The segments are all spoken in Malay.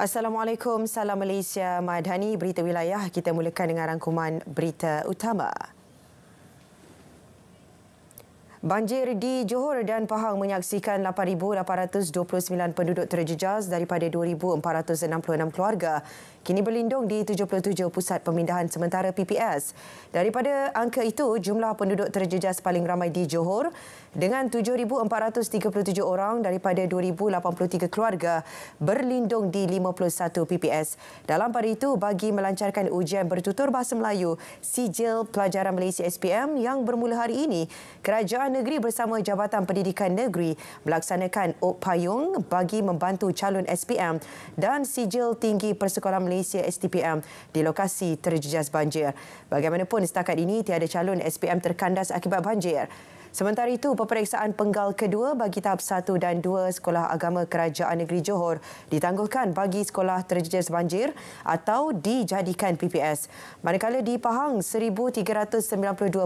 Assalamualaikum, salam Malaysia Madhani, berita wilayah. Kita mulakan dengan rangkuman berita utama. Banjir di Johor dan Pahang menyaksikan 8,829 penduduk terjejas daripada 2,466 keluarga kini berlindung di 77 pusat pemindahan sementara PPS. Daripada angka itu, jumlah penduduk terjejas paling ramai di Johor dengan 7,437 orang daripada 2,083 keluarga berlindung di 51 PPS. Dalam pada itu, bagi melancarkan ujian bertutur bahasa Melayu, sijil pelajaran Malaysia SPM yang bermula hari ini, Kerajaan Negeri bersama Jabatan Pendidikan Negeri melaksanakan Ok Payung bagi membantu calon SPM dan sijil tinggi persekolahan Malaysia STPM di lokasi terjejas banjir. Bagaimanapun setakat ini tiada calon SPM terkandas akibat banjir. Sementara itu, peperiksaan penggal kedua bagi tahap 1 dan 2 Sekolah Agama Kerajaan Negeri Johor ditangguhkan bagi sekolah terjejas banjir atau dijadikan PPS. Manakala di Pahang, 1,392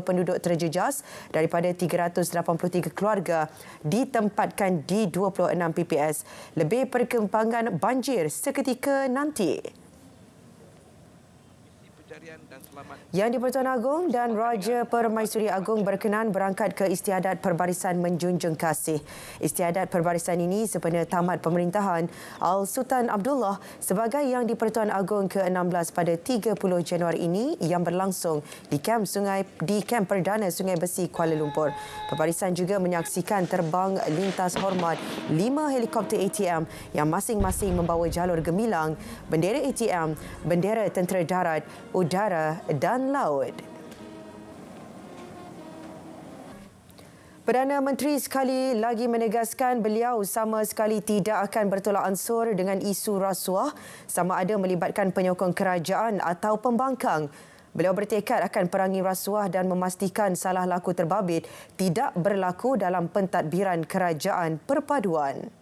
penduduk terjejas daripada 383 keluarga ditempatkan di 26 PPS. Lebih perkembangan banjir seketika nanti. Mariano. Yang di-Pertuan Agong dan Raja Permaisuri Agong berkenan berangkat ke Istiadat Perbarisan Menjunjung Kasih. Istiadat Perbarisan ini sempena tamat pemerintahan Al-Sultan Abdullah sebagai Yang di-Pertuan Agong ke-16 pada 30 Januari ini yang berlangsung di Kamp Sungai di Kamp Perdana Sungai Besi Kuala Lumpur. Perbarisan juga menyaksikan terbang lintas hormat 5 helikopter ATM yang masing-masing membawa jalur gemilang, bendera ATM, bendera tentera darat, udara dan laut. Perdana Menteri sekali lagi menegaskan beliau sama sekali tidak akan bertolak ansur dengan isu rasuah sama ada melibatkan penyokong kerajaan atau pembangkang. Beliau bertekad akan perangi rasuah dan memastikan salah laku terbabit tidak berlaku dalam pentadbiran kerajaan perpaduan.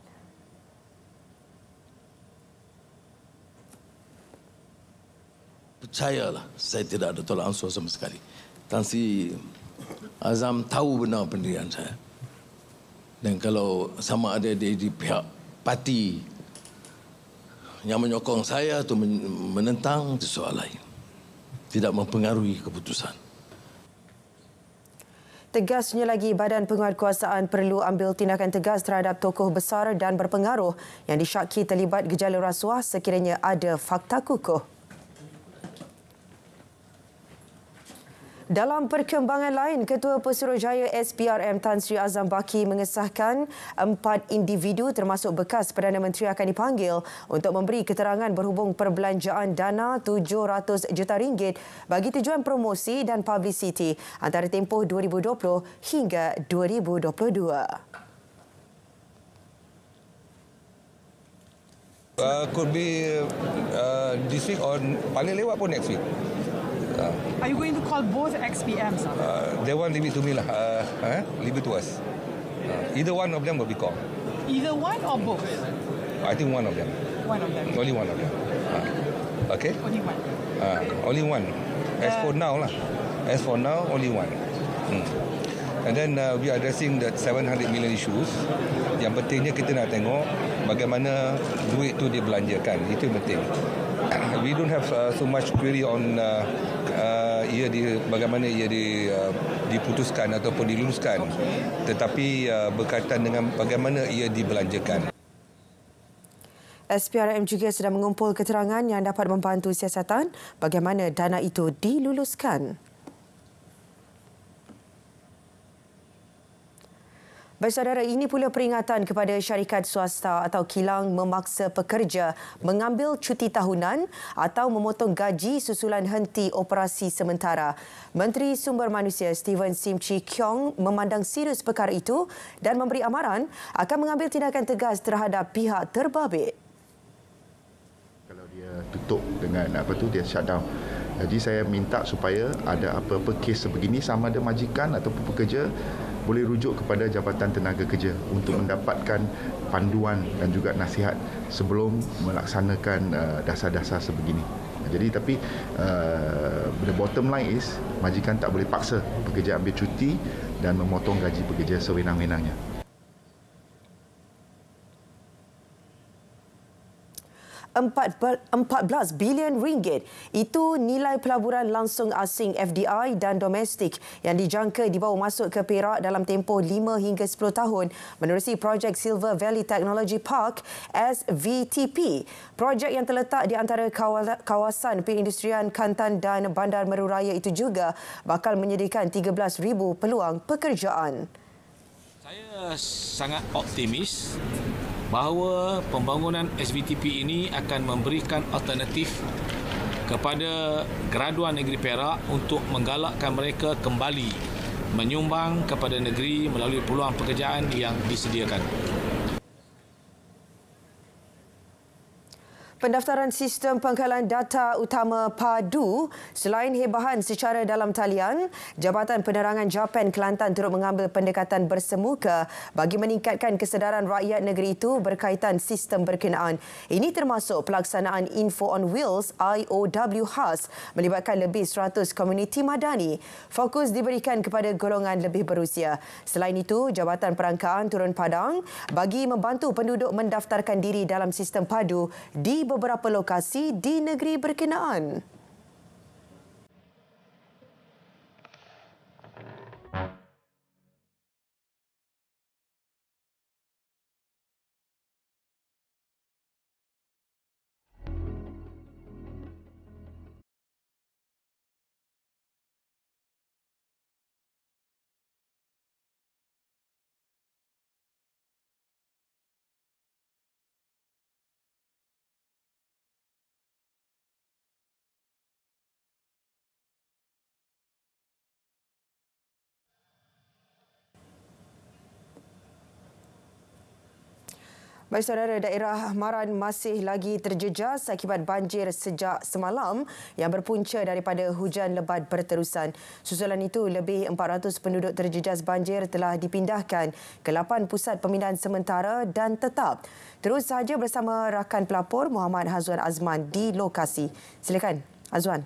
saya lah. Saya tidak ada tolak ansur sama sekali. Tan Sri Azam tahu benar pendirian saya. Dan kalau sama ada di, di pihak parti yang menyokong saya atau menentang, itu soal lain. Tidak mempengaruhi keputusan. Tegasnya lagi, Badan Penguatkuasaan perlu ambil tindakan tegas terhadap tokoh besar dan berpengaruh yang disyaki terlibat gejala rasuah sekiranya ada fakta kukuh. Dalam perkembangan lain, Ketua Pesuruhjaya SPRM Tan Sri Azam Baki mengesahkan empat individu termasuk bekas Perdana Menteri akan dipanggil untuk memberi keterangan berhubung perbelanjaan dana 700 juta ringgit bagi tujuan promosi dan publicity antara tempoh 2020 hingga 2022. Uh, could be uh, uh, this week or paling lewat pun next week. Are you going to call both XPMs? Uh, they won't leave it to me lah. Uh, uh, leave it to us. Uh, either one of them will be called. Either one or both? I think one of them. One of them. Only one of them. Uh, okay. Only one. Uh, only one. As uh, for now lah. As for now, only one. Hmm. And then uh, we are addressing the 700 million issues. Yang pentingnya kita nak tengok bagaimana duit tu dibelanjakan. Itu penting. We don't have uh, so much query on uh, uh, ia di bagaimana ia di uh, diputuskan ataupun diluluskan tetapi uh, berkaitan dengan bagaimana ia dibelanjakan SPRM juga sedang mengumpul keterangan yang dapat membantu siasatan bagaimana dana itu diluluskan Baik saudara, ini pula peringatan kepada syarikat swasta atau kilang memaksa pekerja mengambil cuti tahunan atau memotong gaji susulan henti operasi sementara. Menteri Sumber Manusia Steven Sim Chi Kiong memandang serius perkara itu dan memberi amaran akan mengambil tindakan tegas terhadap pihak terbabit. Kalau dia tutup dengan apa tu dia shutdown. Jadi saya minta supaya ada apa-apa kes sebegini sama ada majikan ataupun pekerja boleh rujuk kepada Jabatan Tenaga Kerja untuk mendapatkan panduan dan juga nasihat sebelum melaksanakan uh, dasar-dasar sebegini. Jadi tapi uh, the bottom line is majikan tak boleh paksa pekerja ambil cuti dan memotong gaji pekerja sewenang-wenangnya. 14 bilion ringgit. Itu nilai pelaburan langsung asing FDI dan domestik yang dijangka dibawa masuk ke Perak dalam tempoh 5 hingga 10 tahun menerusi projek Silver Valley Technology Park SVTP. Projek yang terletak di antara kawasan perindustrian Kantan dan Bandar Meru Raya itu juga bakal menyediakan 13,000 peluang pekerjaan. Saya sangat optimis bahawa pembangunan SBTP ini akan memberikan alternatif kepada graduan negeri Perak untuk menggalakkan mereka kembali menyumbang kepada negeri melalui peluang pekerjaan yang disediakan. Pendaftaran sistem pangkalan data utama PADU selain hebahan secara dalam talian, Jabatan Penerangan Japan Kelantan turut mengambil pendekatan bersemuka bagi meningkatkan kesedaran rakyat negeri itu berkaitan sistem berkenaan. Ini termasuk pelaksanaan Info on Wheels IOW khas melibatkan lebih 100 komuniti madani. Fokus diberikan kepada golongan lebih berusia. Selain itu, Jabatan Perangkaan Turun Padang bagi membantu penduduk mendaftarkan diri dalam sistem PADU di beberapa lokasi di negeri berkenaan. Baik, saudara, daerah Maran masih lagi terjejas akibat banjir sejak semalam yang berpunca daripada hujan lebat berterusan. Susulan itu, lebih 400 penduduk terjejas banjir telah dipindahkan ke 8 pusat pemindahan sementara dan tetap. Terus sahaja bersama rakan pelapor Muhammad Hazwan Azman di lokasi. Silakan, Azwan.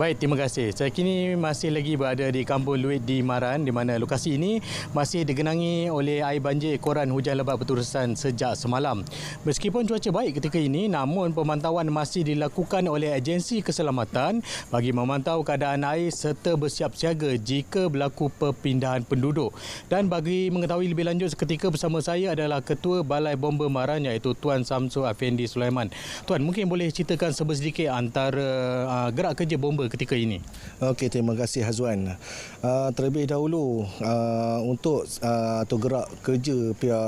Baik, terima kasih. Saya kini masih lagi berada di Kampung Luit di Maran di mana lokasi ini masih digenangi oleh air banjir koran hujan lebat berterusan sejak semalam. Meskipun cuaca baik ketika ini, namun pemantauan masih dilakukan oleh agensi keselamatan bagi memantau keadaan air serta bersiap siaga jika berlaku perpindahan penduduk. Dan bagi mengetahui lebih lanjut seketika bersama saya adalah Ketua Balai Bomba Maran iaitu Tuan Samsu Afendi Sulaiman. Tuan, mungkin boleh ceritakan sebesar sedikit antara uh, gerak kerja bomba ketika ini. Okey, terima kasih Hazwan. Uh, terlebih dahulu uh, untuk uh, atau gerak kerja pihak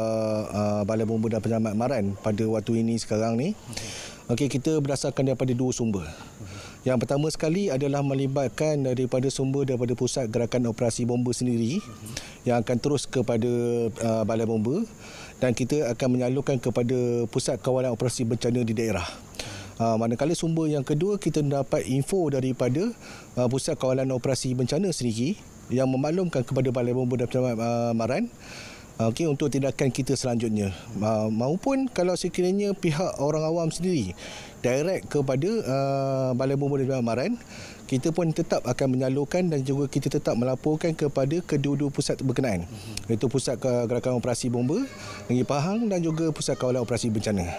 uh, Balai Bomba dan Penyelamat Maran pada waktu ini sekarang ni. Okey, kita berdasarkan daripada dua sumber. Yang pertama sekali adalah melibatkan daripada sumber daripada pusat gerakan operasi bomba sendiri yang akan terus kepada uh, Balai Bomba dan kita akan menyalurkan kepada pusat kawalan operasi bencana di daerah. Ah, manakala sumber yang kedua kita dapat info daripada uh, Pusat Kawalan Operasi Bencana sendiri yang memaklumkan kepada Balai Bomba dan Pertama uh, Maran uh, ah, okay, untuk tindakan kita selanjutnya. Uh, maupun kalau sekiranya pihak orang awam sendiri direct kepada uh, Balai Bomba dan Pertama Maran kita pun tetap akan menyalurkan dan juga kita tetap melaporkan kepada kedua-dua pusat berkenaan iaitu pusat gerakan operasi bomba Negeri Pahang dan juga pusat kawalan operasi bencana.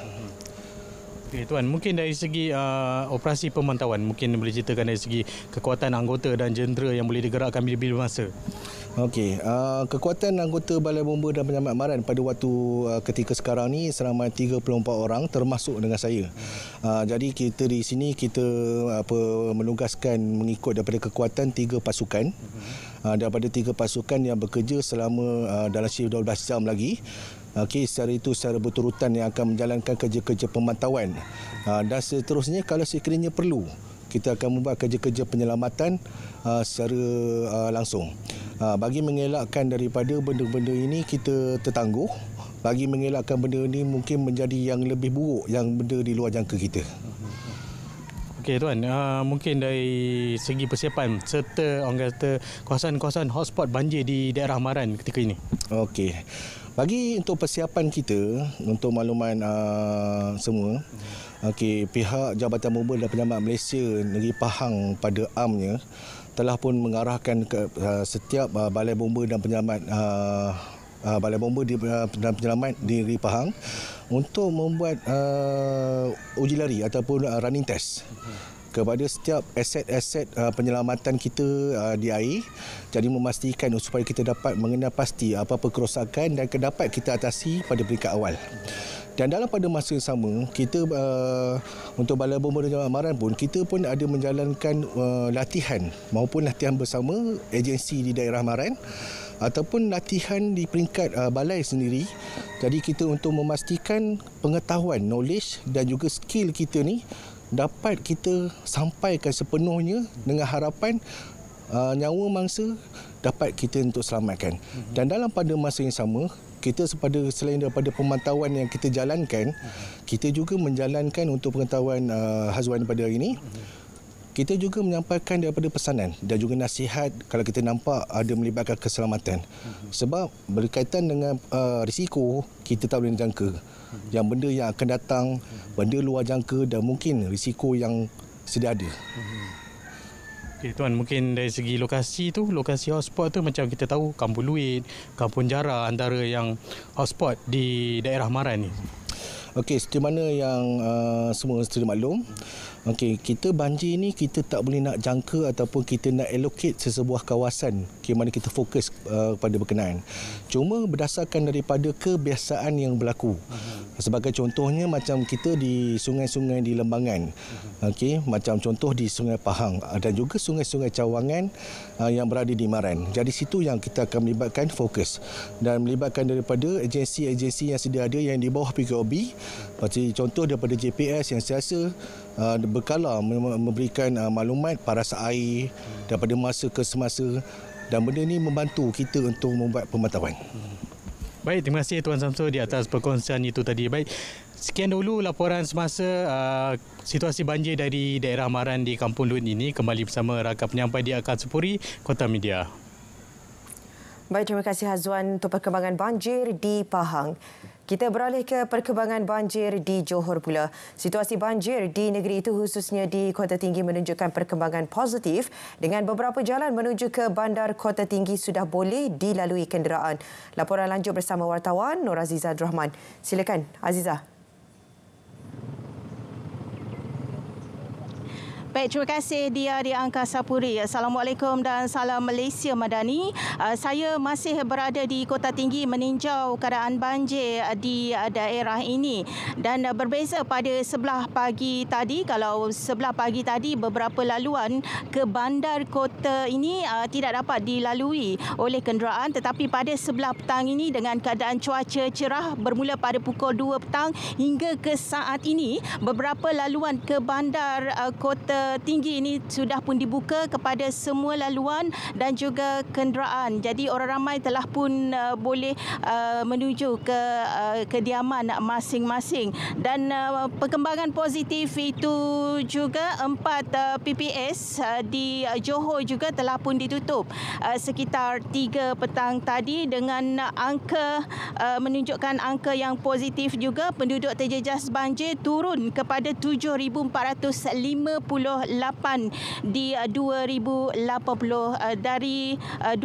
Okey tuan, mungkin dari segi uh, operasi pemantauan, mungkin boleh ceritakan dari segi kekuatan anggota dan jentera yang boleh digerakkan bila-bila masa. Okey, uh, kekuatan anggota Balai Bomba dan Penyelamat Maran pada waktu uh, ketika sekarang ni seramai 34 orang termasuk dengan saya. Uh, jadi kita di sini kita apa menugaskan mengikut daripada kekuatan tiga pasukan. Mhm. Uh, daripada tiga pasukan yang bekerja selama uh, dalam shift 12 jam lagi. Okey, secara itu secara berturutan yang akan menjalankan kerja-kerja pemantauan. Ah, dan seterusnya kalau sekiranya perlu, kita akan membuat kerja-kerja penyelamatan ah, secara ah, langsung. Bagi mengelakkan daripada benda-benda ini kita tertangguh bagi mengelakkan benda ini mungkin menjadi yang lebih buruk yang benda di luar jangka kita. Okey tuan, uh, mungkin dari segi persiapan serta orang kata kawasan-kawasan hotspot banjir di daerah Maran ketika ini. Okey. Bagi untuk persiapan kita untuk makluman uh, semua, okey pihak Jabatan Mobil dan Penyelamat Malaysia Negeri Pahang pada amnya telah pun mengarahkan ke uh, setiap uh, balai bomba dan penyelamat uh, uh, balai bomba di, uh, dan penyelamat di Negeri Pahang untuk membuat uh, uji lari ataupun uh, running test. uh kepada setiap aset-aset uh, penyelamatan kita uh, di air jadi memastikan supaya kita dapat mengenal pasti apa-apa kerosakan dan dapat kita atasi pada peringkat awal. Dan dalam pada masa yang sama, kita uh, untuk Balai Bomba dan Amaran pun, kita pun ada menjalankan uh, latihan maupun latihan bersama agensi di daerah Maran ataupun latihan di peringkat uh, balai sendiri. Jadi kita untuk memastikan pengetahuan, knowledge dan juga skill kita ni dapat kita sampaikan sepenuhnya dengan harapan uh, nyawa mangsa dapat kita untuk selamatkan. Mm-hmm. Dan dalam pada masa yang sama, kita sepada selain daripada pemantauan yang kita jalankan, mm-hmm. kita juga menjalankan untuk pengetahuan uh, Hazwan pada hari ini. Mm-hmm kita juga menyampaikan daripada pesanan dan juga nasihat kalau kita nampak ada melibatkan keselamatan sebab berkaitan dengan uh, risiko kita tak boleh jangka yang benda yang akan datang benda luar jangka dan mungkin risiko yang sedia ada Okay, tuan, mungkin dari segi lokasi tu, lokasi hotspot tu macam kita tahu Kampung Luit, Kampung Jara antara yang hotspot di daerah Maran ni. Okey, setiap mana yang uh, semua sedia maklum, okey, kita banjir ni kita tak boleh nak jangka ataupun kita nak allocate sesebuah kawasan ke mana kita fokus uh, pada berkenaan. Cuma berdasarkan daripada kebiasaan yang berlaku. Sebagai contohnya macam kita di sungai-sungai di Lembangan. Okey, macam contoh di Sungai Pahang ah, dan juga sungai-sungai cawangan uh, yang berada di Maran. Jadi situ yang kita akan melibatkan fokus dan melibatkan daripada agensi-agensi yang sedia ada yang di bawah PKOB macam contoh daripada GPS yang saya uh, berkala memberikan uh, maklumat paras air daripada masa ke semasa dan benda ini membantu kita untuk membuat pemantauan. Baik, terima kasih Tuan Samso di atas perkongsian itu tadi. Baik, sekian dulu laporan semasa uh, situasi banjir dari daerah Maran di Kampung Lut ini. Kembali bersama rakan penyampai di Akal Sepuri, Kota Media. Baik, terima kasih Hazwan untuk perkembangan banjir di Pahang. Kita beralih ke perkembangan banjir di Johor pula. Situasi banjir di negeri itu khususnya di Kota Tinggi menunjukkan perkembangan positif dengan beberapa jalan menuju ke bandar Kota Tinggi sudah boleh dilalui kenderaan. Laporan lanjut bersama wartawan Nur Azizah Rahman. Silakan Azizah. Baik, terima kasih dia di Angkasa Puri. Assalamualaikum dan salam Malaysia Madani. Uh, saya masih berada di Kota Tinggi meninjau keadaan banjir uh, di uh, daerah ini. Dan berbeza pada sebelah pagi tadi, kalau sebelah pagi tadi beberapa laluan ke bandar kota ini tidak dapat dilalui oleh kenderaan. Tetapi pada sebelah petang ini dengan keadaan cuaca cerah bermula pada pukul 2 petang hingga ke saat ini beberapa laluan ke bandar kota tinggi ini sudah pun dibuka kepada semua laluan dan juga kenderaan. Jadi orang ramai telah pun uh, boleh uh, menuju ke uh, kediaman masing-masing dan uh, perkembangan positif itu juga empat PPS di Johor juga telah pun ditutup sekitar tiga petang tadi dengan angka menunjukkan angka yang positif juga penduduk terjejas banjir turun kepada 7450 2048 di 2080 eh, eh, dari 2081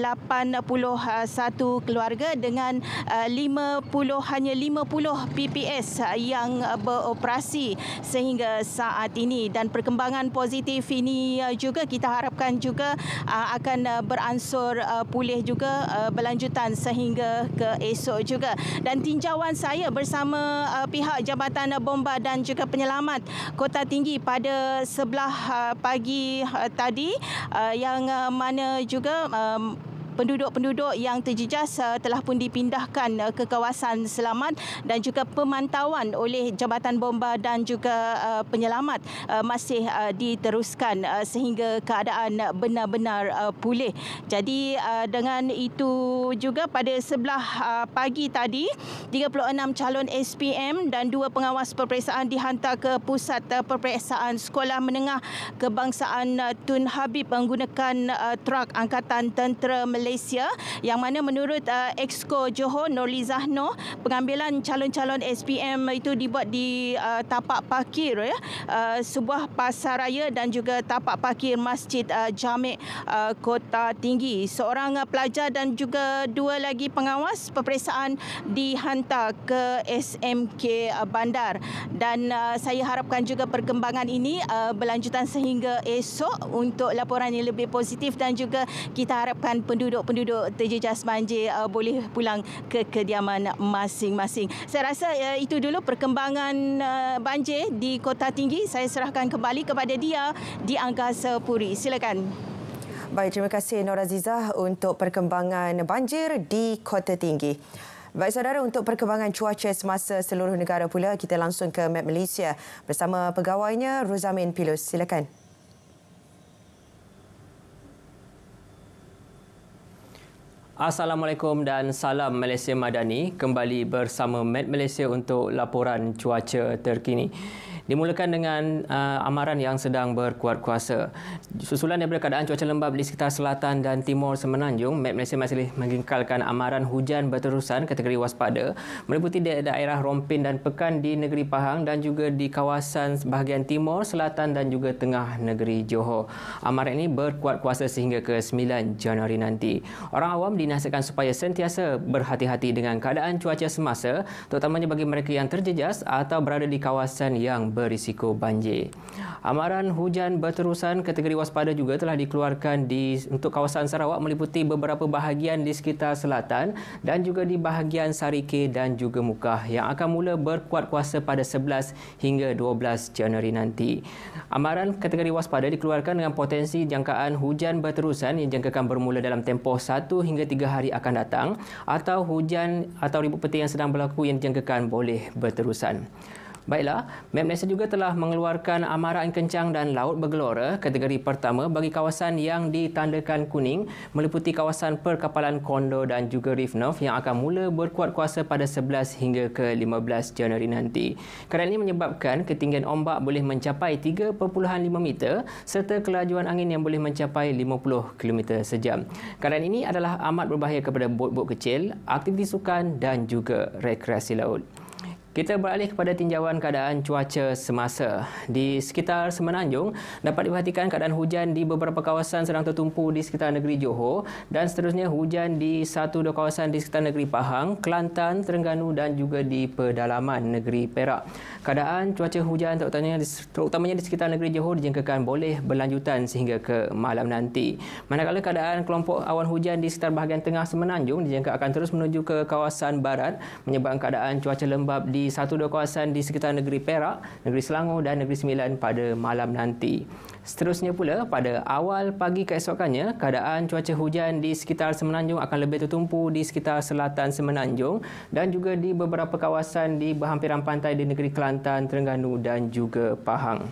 eh, keluarga dengan 50 hanya 50 PPS yang beroperasi sehingga saat ini dan perkembangan positif ini juga kita harapkan juga akan beransur pulih juga berlanjutan sehingga ke esok juga dan tinjauan saya bersama pihak Jabatan Bomba dan juga Penyelamat Kota Tinggi pada Sebelah uh, pagi uh, tadi uh, yang mana juga um, penduduk-penduduk yang terjejas uh, telah pun dipindahkan uh, ke kawasan selamat dan juga pemantauan oleh Jabatan Bomba dan juga uh, penyelamat uh, masih uh, diteruskan uh, sehingga keadaan benar-benar uh, pulih. Jadi uh, dengan itu juga pada sebelah uh, pagi tadi 36 calon SPM dan dua pengawas peperiksaan dihantar ke pusat uh, peperiksaan Sekolah Menengah Kebangsaan uh, Tun Habib menggunakan uh, trak angkatan tentera Malaysia Malaysia yang mana menurut uh, Exco Johor Norli Zahno pengambilan calon-calon SPM itu dibuat di uh, tapak parkir ya uh, sebuah pasaraya dan juga tapak parkir Masjid uh, Jamek uh, Kota Tinggi seorang uh, pelajar dan juga dua lagi pengawas peperiksaan dihantar ke SMK uh, Bandar dan uh, saya harapkan juga perkembangan ini uh, berlanjutan sehingga esok untuk laporan yang lebih positif dan juga kita harapkan penduduk penduduk-penduduk terjejas banjir uh, boleh pulang ke kediaman masing-masing. Saya rasa uh, itu dulu perkembangan uh, banjir di Kota Tinggi. Saya serahkan kembali kepada dia di Angkasa Puri. Silakan. Baik, terima kasih Nora Zizah untuk perkembangan banjir di Kota Tinggi. Baik saudara, untuk perkembangan cuaca semasa seluruh negara pula, kita langsung ke Met Malaysia bersama pegawainya Ruzamin Pilus. Silakan. Assalamualaikum dan salam Malaysia Madani. Kembali bersama Mad Malaysia untuk laporan cuaca terkini dimulakan dengan uh, amaran yang sedang berkuat kuasa. Susulan daripada keadaan cuaca lembab di sekitar selatan dan timur semenanjung, Met Malaysia masih mengingkalkan amaran hujan berterusan kategori waspada meliputi daerah Rompin dan Pekan di negeri Pahang dan juga di kawasan bahagian timur, selatan dan juga tengah negeri Johor. Amaran ini berkuat kuasa sehingga ke 9 Januari nanti. Orang awam dinasihatkan supaya sentiasa berhati-hati dengan keadaan cuaca semasa, terutamanya bagi mereka yang terjejas atau berada di kawasan yang berisiko banjir. Amaran hujan berterusan kategori waspada juga telah dikeluarkan di untuk kawasan Sarawak meliputi beberapa bahagian di sekitar selatan dan juga di bahagian Sarike dan juga Mukah yang akan mula berkuat kuasa pada 11 hingga 12 Januari nanti. Amaran kategori waspada dikeluarkan dengan potensi jangkaan hujan berterusan yang jangkakan bermula dalam tempoh 1 hingga 3 hari akan datang atau hujan atau ribut peti yang sedang berlaku yang dijangkakan boleh berterusan. Baiklah, Map Malaysia juga telah mengeluarkan amaran kencang dan laut bergelora kategori pertama bagi kawasan yang ditandakan kuning meliputi kawasan perkapalan Kondo dan juga Reef North yang akan mula berkuat kuasa pada 11 hingga ke 15 Januari nanti. Keadaan ini menyebabkan ketinggian ombak boleh mencapai 3.5 meter serta kelajuan angin yang boleh mencapai 50 km sejam. Keadaan ini adalah amat berbahaya kepada bot-bot kecil, aktiviti sukan dan juga rekreasi laut. Kita beralih kepada tinjauan keadaan cuaca semasa. Di sekitar Semenanjung, dapat diperhatikan keadaan hujan di beberapa kawasan sedang tertumpu di sekitar negeri Johor dan seterusnya hujan di satu dua kawasan di sekitar negeri Pahang, Kelantan, Terengganu dan juga di pedalaman negeri Perak. Keadaan cuaca hujan terutamanya, terutamanya di sekitar negeri Johor dijangkakan boleh berlanjutan sehingga ke malam nanti. Manakala keadaan kelompok awan hujan di sekitar bahagian tengah Semenanjung dijangka akan terus menuju ke kawasan barat menyebabkan keadaan cuaca lembap di satu dua kawasan di sekitar negeri Perak, negeri Selangor dan negeri Sembilan pada malam nanti. Seterusnya pula, pada awal pagi keesokannya, keadaan cuaca hujan di sekitar Semenanjung akan lebih tertumpu di sekitar selatan Semenanjung dan juga di beberapa kawasan di berhampiran pantai di negeri Kelantan, Terengganu dan juga Pahang.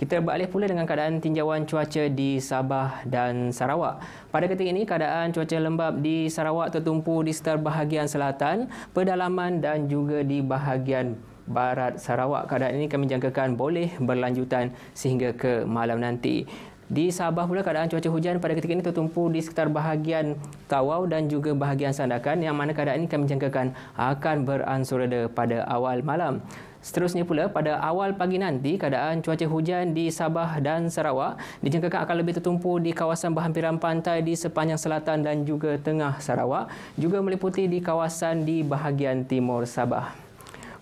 Kita beralih pula dengan keadaan tinjauan cuaca di Sabah dan Sarawak. Pada ketika ini, keadaan cuaca lembap di Sarawak tertumpu di bahagian selatan, pedalaman dan juga di bahagian barat Sarawak. Keadaan ini kami jangkakan boleh berlanjutan sehingga ke malam nanti. Di Sabah pula keadaan cuaca hujan pada ketika ini tertumpu di sekitar bahagian Tawau dan juga bahagian Sandakan yang mana keadaan ini kami jangkakan akan beransur reda pada awal malam. Seterusnya pula, pada awal pagi nanti, keadaan cuaca hujan di Sabah dan Sarawak dijangkakan akan lebih tertumpu di kawasan berhampiran pantai di sepanjang selatan dan juga tengah Sarawak, juga meliputi di kawasan di bahagian timur Sabah.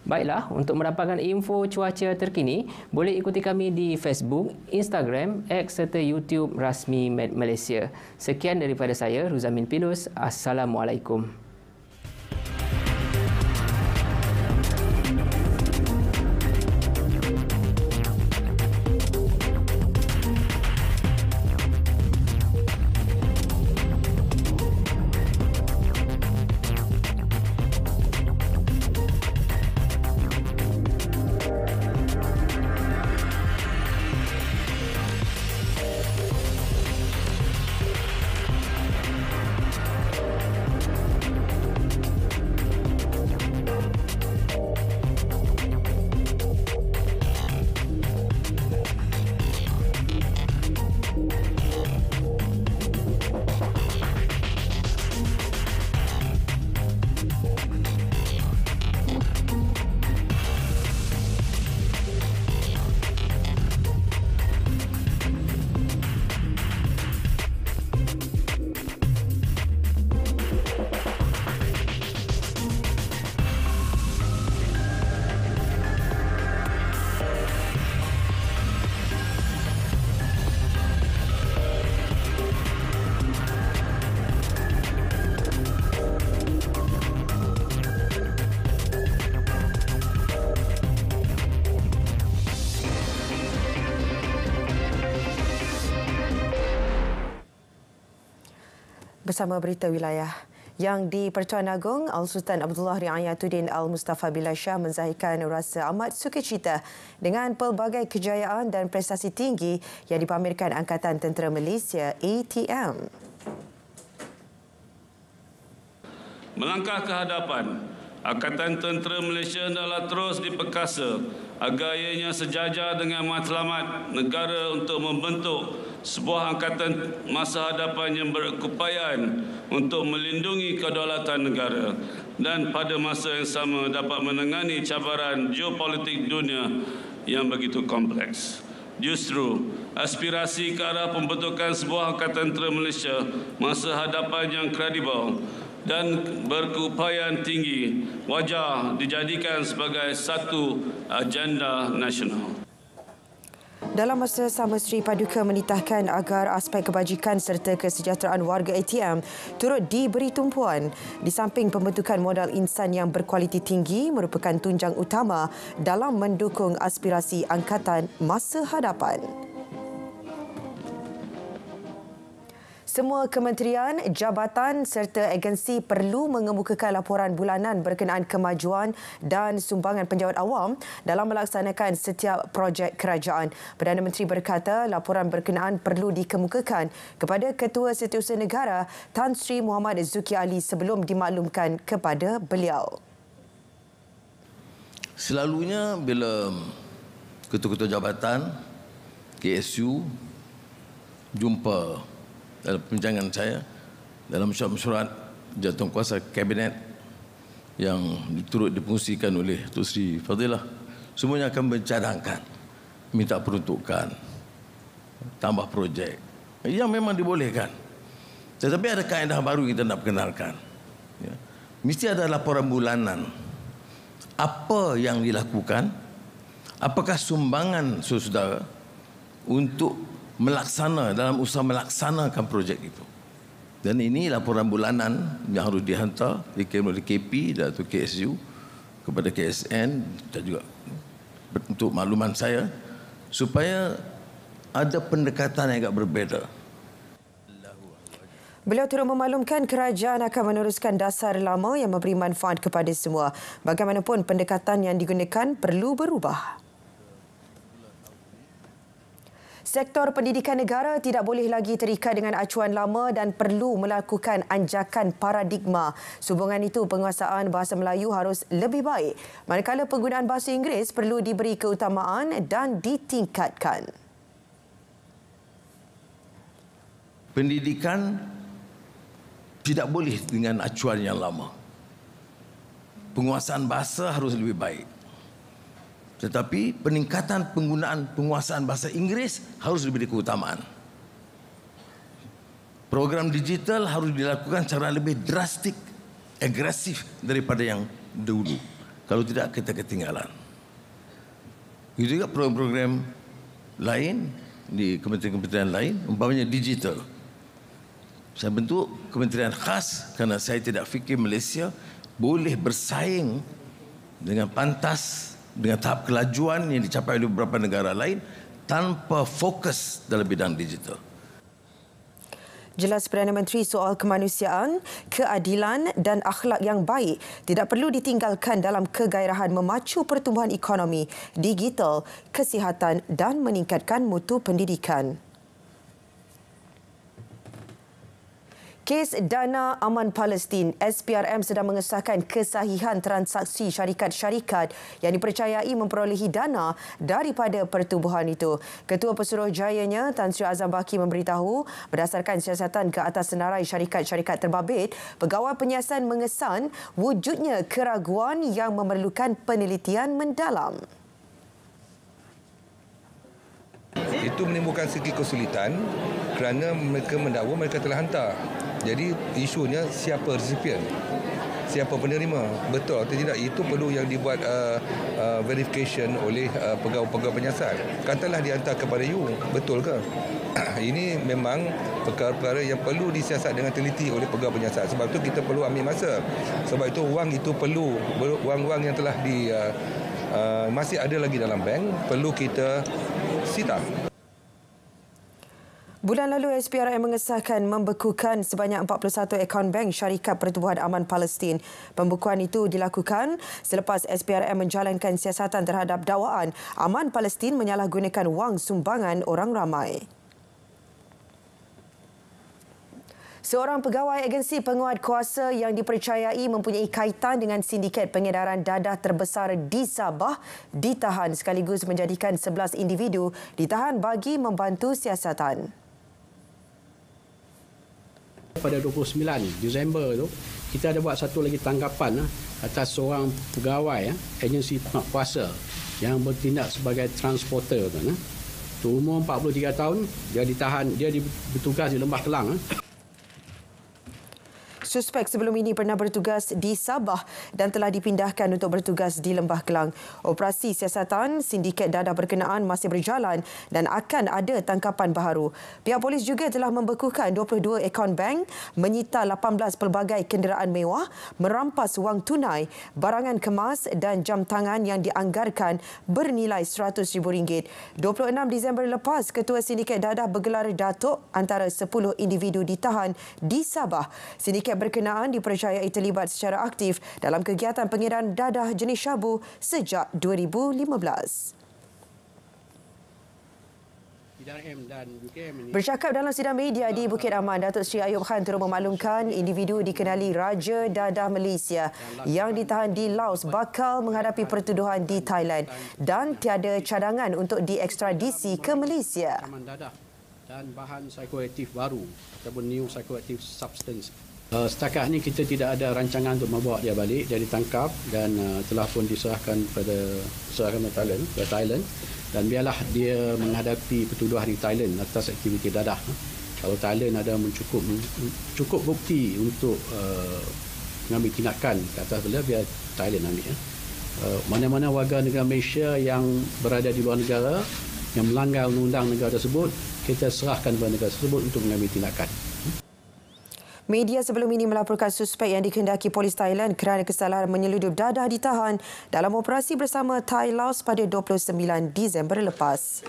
Baiklah, untuk mendapatkan info cuaca terkini, boleh ikuti kami di Facebook, Instagram, X serta YouTube rasmi Med Malaysia. Sekian daripada saya, Ruzamin Pilus. Assalamualaikum. bersama berita wilayah. Yang di Pertuan Agong, Al Sultan Abdullah Riayatuddin Al Mustafa Billah menzahirkan rasa amat suka cita dengan pelbagai kejayaan dan prestasi tinggi yang dipamerkan Angkatan Tentera Malaysia ATM. Melangkah ke hadapan, Angkatan Tentera Malaysia adalah terus diperkasa agar ianya sejajar dengan matlamat negara untuk membentuk sebuah angkatan masa hadapan yang berkupayan untuk melindungi kedaulatan negara dan pada masa yang sama dapat menangani cabaran geopolitik dunia yang begitu kompleks. Justru, aspirasi ke arah pembentukan sebuah angkatan tentera Malaysia masa hadapan yang kredibel dan berkeupayaan tinggi wajar dijadikan sebagai satu agenda nasional. Dalam masa sama Sri Paduka menitahkan agar aspek kebajikan serta kesejahteraan warga ATM turut diberi tumpuan. Di samping pembentukan modal insan yang berkualiti tinggi merupakan tunjang utama dalam mendukung aspirasi angkatan masa hadapan. Semua kementerian, jabatan serta agensi perlu mengemukakan laporan bulanan berkenaan kemajuan dan sumbangan penjawat awam dalam melaksanakan setiap projek kerajaan. Perdana Menteri berkata laporan berkenaan perlu dikemukakan kepada Ketua Setiausaha Negara Tan Sri Muhammad Zuki Ali sebelum dimaklumkan kepada beliau. Selalunya bila ketua-ketua jabatan KSU jumpa dalam pembincangan saya dalam surat-surat jatuh kuasa kabinet yang turut dipungsikan oleh Tun Sri Fadilah semuanya akan mencadangkan minta peruntukan tambah projek yang memang dibolehkan tetapi ada kaedah baru kita nak perkenalkan ya. mesti ada laporan bulanan apa yang dilakukan apakah sumbangan saudara untuk melaksana dalam usaha melaksanakan projek itu. Dan ini laporan bulanan yang harus dihantar dikirim oleh KP dan atau KSU kepada KSN dan juga untuk makluman saya supaya ada pendekatan yang agak berbeza. Beliau turut memaklumkan kerajaan akan meneruskan dasar lama yang memberi manfaat kepada semua. Bagaimanapun pendekatan yang digunakan perlu berubah. Sektor pendidikan negara tidak boleh lagi terikat dengan acuan lama dan perlu melakukan anjakan paradigma. Subungan itu, penguasaan bahasa Melayu harus lebih baik. Manakala penggunaan bahasa Inggeris perlu diberi keutamaan dan ditingkatkan. Pendidikan tidak boleh dengan acuan yang lama. Penguasaan bahasa harus lebih baik. Tetapi peningkatan penggunaan penguasaan bahasa Inggeris harus diberi keutamaan. Program digital harus dilakukan secara lebih drastik, agresif daripada yang dulu. Kalau tidak kita ketinggalan. Itu juga program-program lain di kementerian-kementerian lain, umpamanya digital. Saya bentuk kementerian khas kerana saya tidak fikir Malaysia boleh bersaing dengan pantas dengan tahap kelajuan yang dicapai oleh beberapa negara lain tanpa fokus dalam bidang digital. Jelas Perdana Menteri soal kemanusiaan, keadilan dan akhlak yang baik tidak perlu ditinggalkan dalam kegairahan memacu pertumbuhan ekonomi, digital, kesihatan dan meningkatkan mutu pendidikan. Kes Dana Aman Palestin, SPRM sedang mengesahkan kesahihan transaksi syarikat-syarikat yang dipercayai memperolehi dana daripada pertubuhan itu. Ketua Pesuruh Jayanya, Tan Sri Azam Baki memberitahu, berdasarkan siasatan ke atas senarai syarikat-syarikat terbabit, pegawai penyiasan mengesan wujudnya keraguan yang memerlukan penelitian mendalam. Itu menimbulkan segi kesulitan kerana mereka mendakwa mereka telah hantar. Jadi isunya siapa recipient? Siapa penerima? Betul atau tidak? Itu perlu yang dibuat uh, uh, verification oleh uh, pegawai-pegawai penyiasat. Katalah dihantar kepada you, betul ke? Ini memang perkara-perkara yang perlu disiasat dengan teliti oleh pegawai penyiasat. Sebab itu kita perlu ambil masa. Sebab itu wang itu perlu, wang-wang yang telah di... Uh, uh, masih ada lagi dalam bank perlu kita Sita. Bulan lalu SPRM mengesahkan membekukan sebanyak 41 akaun bank syarikat pertubuhan aman Palestin. Pembekuan itu dilakukan selepas SPRM menjalankan siasatan terhadap dakwaan aman Palestin menyalahgunakan wang sumbangan orang ramai. Seorang pegawai agensi penguat kuasa yang dipercayai mempunyai kaitan dengan sindiket pengedaran dadah terbesar di Sabah ditahan sekaligus menjadikan 11 individu ditahan bagi membantu siasatan. Pada 29 Disember itu, kita ada buat satu lagi tanggapan ah, atas seorang pegawai ah, agensi penguat kuasa yang bertindak sebagai transporter. Itu umur 43 tahun, dia ditahan, dia bertugas di Lembah Kelang. Ah suspek sebelum ini pernah bertugas di Sabah dan telah dipindahkan untuk bertugas di Lembah Kelang. Operasi siasatan sindiket dadah berkenaan masih berjalan dan akan ada tangkapan baharu. Pihak polis juga telah membekukan 22 akaun bank, menyita 18 pelbagai kenderaan mewah, merampas wang tunai, barangan kemas dan jam tangan yang dianggarkan bernilai rm ringgit. 26 Disember lepas, Ketua Sindiket Dadah bergelar Datuk antara 10 individu ditahan di Sabah. Sindiket berkenaan dipercayai terlibat secara aktif dalam kegiatan pengiran dadah jenis syabu sejak 2015. Bercakap dalam sidang media di Bukit Aman, Datuk Seri Ayub Khan turut memaklumkan individu dikenali Raja Dadah Malaysia yang ditahan di Laos bakal menghadapi pertuduhan di Thailand dan tiada cadangan untuk diekstradisi ke Malaysia. Dan bahan psikoaktif baru ataupun new psikoaktif substance Uh, setakat ini kita tidak ada rancangan untuk membawa dia balik. Dia ditangkap dan uh, telah pun diserahkan kepada serahkan ke Thailand, ke Thailand. Dan biarlah dia menghadapi pertuduhan di Thailand atas aktiviti dadah. Kalau Thailand ada mencukup cukup bukti untuk uh, mengambil tindakan ke atas beliau, biar Thailand ambil. Ya. Uh, mana-mana warga negara Malaysia yang berada di luar negara yang melanggar undang-undang negara tersebut, kita serahkan kepada negara tersebut untuk mengambil tindakan. Media sebelum ini melaporkan suspek yang dikendaki polis Thailand kerana kesalahan menyeludup dadah ditahan dalam operasi bersama Thai Laos pada 29 Disember lepas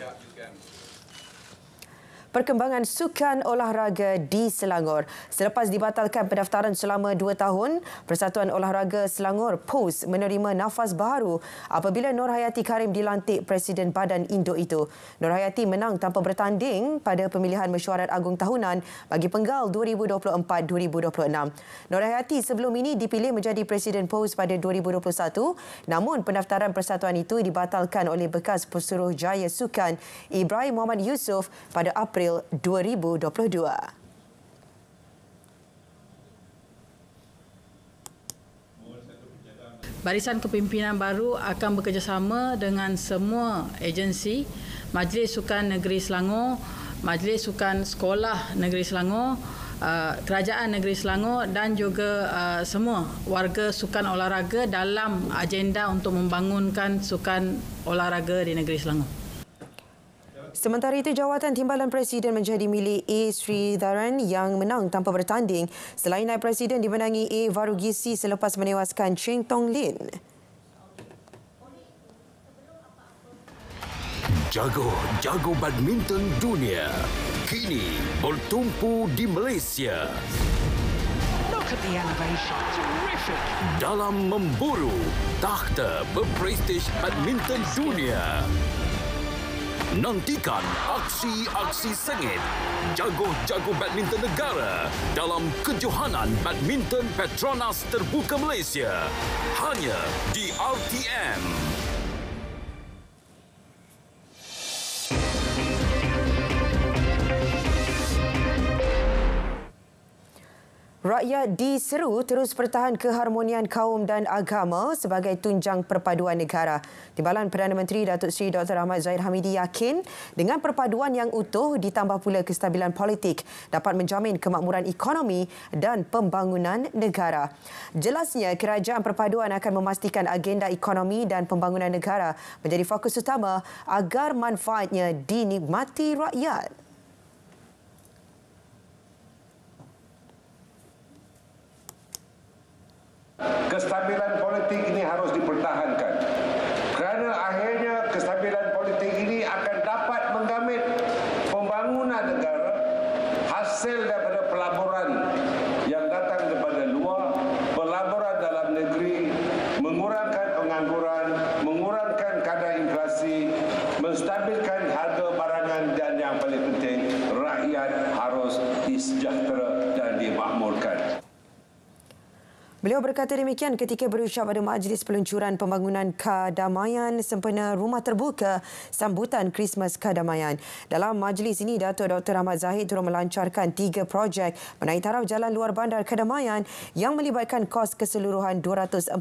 perkembangan sukan olahraga di Selangor. Selepas dibatalkan pendaftaran selama dua tahun, Persatuan Olahraga Selangor PUS menerima nafas baru apabila Nur Hayati Karim dilantik Presiden Badan Indo itu. Nur Hayati menang tanpa bertanding pada pemilihan mesyuarat agung tahunan bagi penggal 2024-2026. Nur Hayati sebelum ini dipilih menjadi Presiden PUS pada 2021, namun pendaftaran persatuan itu dibatalkan oleh bekas pesuruh jaya sukan Ibrahim Muhammad Yusof pada April April 2022. Barisan kepimpinan baru akan bekerjasama dengan semua agensi Majlis Sukan Negeri Selangor, Majlis Sukan Sekolah Negeri Selangor, uh, Kerajaan Negeri Selangor dan juga uh, semua warga sukan olahraga dalam agenda untuk membangunkan sukan olahraga di Negeri Selangor. Sementara itu, jawatan timbalan presiden menjadi milik A. Sri Dharan yang menang tanpa bertanding. Selain naib presiden dimenangi A. Varugisi selepas menewaskan Cheng Tong Lin. Jago, jago badminton dunia. Kini bertumpu di Malaysia. Dalam memburu tahta berprestij badminton dunia. Nantikan aksi-aksi sengit jago-jago badminton negara dalam kejohanan badminton Petronas Terbuka Malaysia hanya di RTM. Rakyat diseru terus pertahan keharmonian kaum dan agama sebagai tunjang perpaduan negara. Timbalan Perdana Menteri Datuk Seri Dr. Ahmad Zahid Hamidi yakin dengan perpaduan yang utuh ditambah pula kestabilan politik dapat menjamin kemakmuran ekonomi dan pembangunan negara. Jelasnya kerajaan perpaduan akan memastikan agenda ekonomi dan pembangunan negara menjadi fokus utama agar manfaatnya dinikmati rakyat. Kestabilan politik ini harus dipertahankan Kerana akhirnya kestabilan politik ini akan dapat menggamit pembangunan negara Hasil daripada pelaburan yang datang daripada luar Pelaburan dalam negeri Mengurangkan pengangguran Mengurangkan kadar inflasi Menstabilkan harga barangan Dan yang paling penting Rakyat harus disejahtera dan dimakmurkan Beliau berkata demikian ketika berucap pada majlis peluncuran pembangunan Kadamayan sempena rumah terbuka sambutan Christmas Kadamayan. Dalam majlis ini, Dato' Dr. Ahmad Zahid turut melancarkan tiga projek menaik taraf jalan luar bandar Kadamayan yang melibatkan kos keseluruhan 244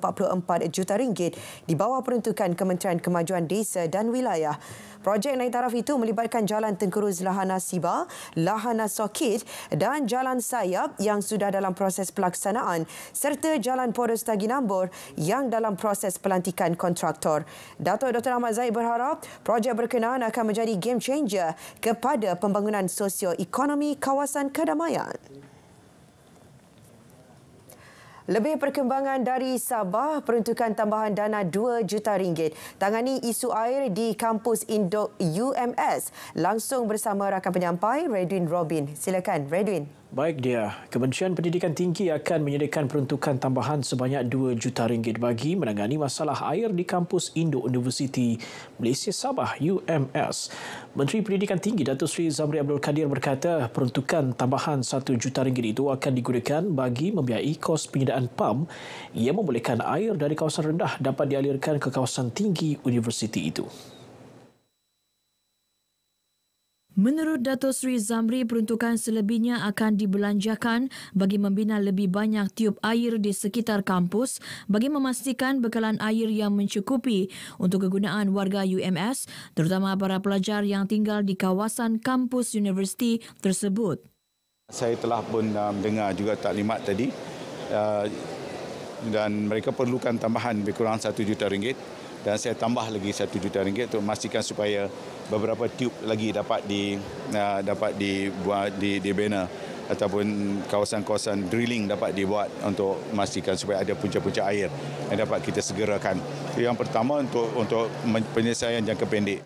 juta ringgit di bawah peruntukan Kementerian Kemajuan Desa dan Wilayah. Projek naik taraf itu melibatkan jalan Tengkuruz Lahana Siba, Lahana Sokit dan Jalan Sayap yang sudah dalam proses pelaksanaan serta Jalan Poros Taginambur yang dalam proses pelantikan kontraktor. Dato' Dr. Ahmad Zahid berharap projek berkenaan akan menjadi game changer kepada pembangunan sosioekonomi kawasan kedamaian. Lebih perkembangan dari Sabah, peruntukan tambahan dana RM2 juta. Ringgit. Tangani isu air di kampus Indok UMS. Langsung bersama rakan penyampai, Redwin Robin. Silakan, Redwin. Baik dia, Kementerian Pendidikan Tinggi akan menyediakan peruntukan tambahan sebanyak 2 juta ringgit bagi menangani masalah air di kampus Indo University Malaysia Sabah UMS. Menteri Pendidikan Tinggi Datuk Seri Zamri Abdul Kadir berkata peruntukan tambahan 1 juta ringgit itu akan digunakan bagi membiayai kos penyediaan PAM yang membolehkan air dari kawasan rendah dapat dialirkan ke kawasan tinggi universiti itu. Menurut Dato Sri Zamri, peruntukan selebihnya akan dibelanjakan bagi membina lebih banyak tiub air di sekitar kampus bagi memastikan bekalan air yang mencukupi untuk kegunaan warga UMS, terutama para pelajar yang tinggal di kawasan kampus universiti tersebut. Saya telah pun mendengar um, juga taklimat tadi uh, dan mereka perlukan tambahan lebih kurang 1 juta ringgit dan saya tambah lagi satu juta ringgit untuk memastikan supaya beberapa tiub lagi dapat di ah, dapat dibuat di di bina ataupun kawasan-kawasan drilling dapat dibuat untuk memastikan supaya ada punca-punca air yang dapat kita segerakan. Yang pertama untuk untuk penyelesaian jangka pendek.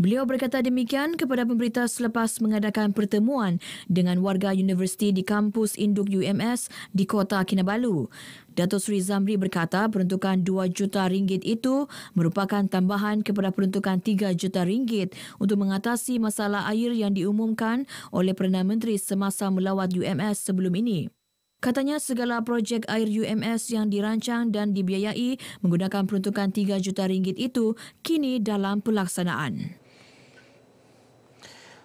Beliau berkata demikian kepada pemberita selepas mengadakan pertemuan dengan warga universiti di kampus induk UMS di Kota Kinabalu. Datuk Sri Zamri berkata peruntukan 2 juta ringgit itu merupakan tambahan kepada peruntukan 3 juta ringgit untuk mengatasi masalah air yang diumumkan oleh Perdana Menteri semasa melawat UMS sebelum ini. Katanya segala projek air UMS yang dirancang dan dibiayai menggunakan peruntukan 3 juta ringgit itu kini dalam pelaksanaan.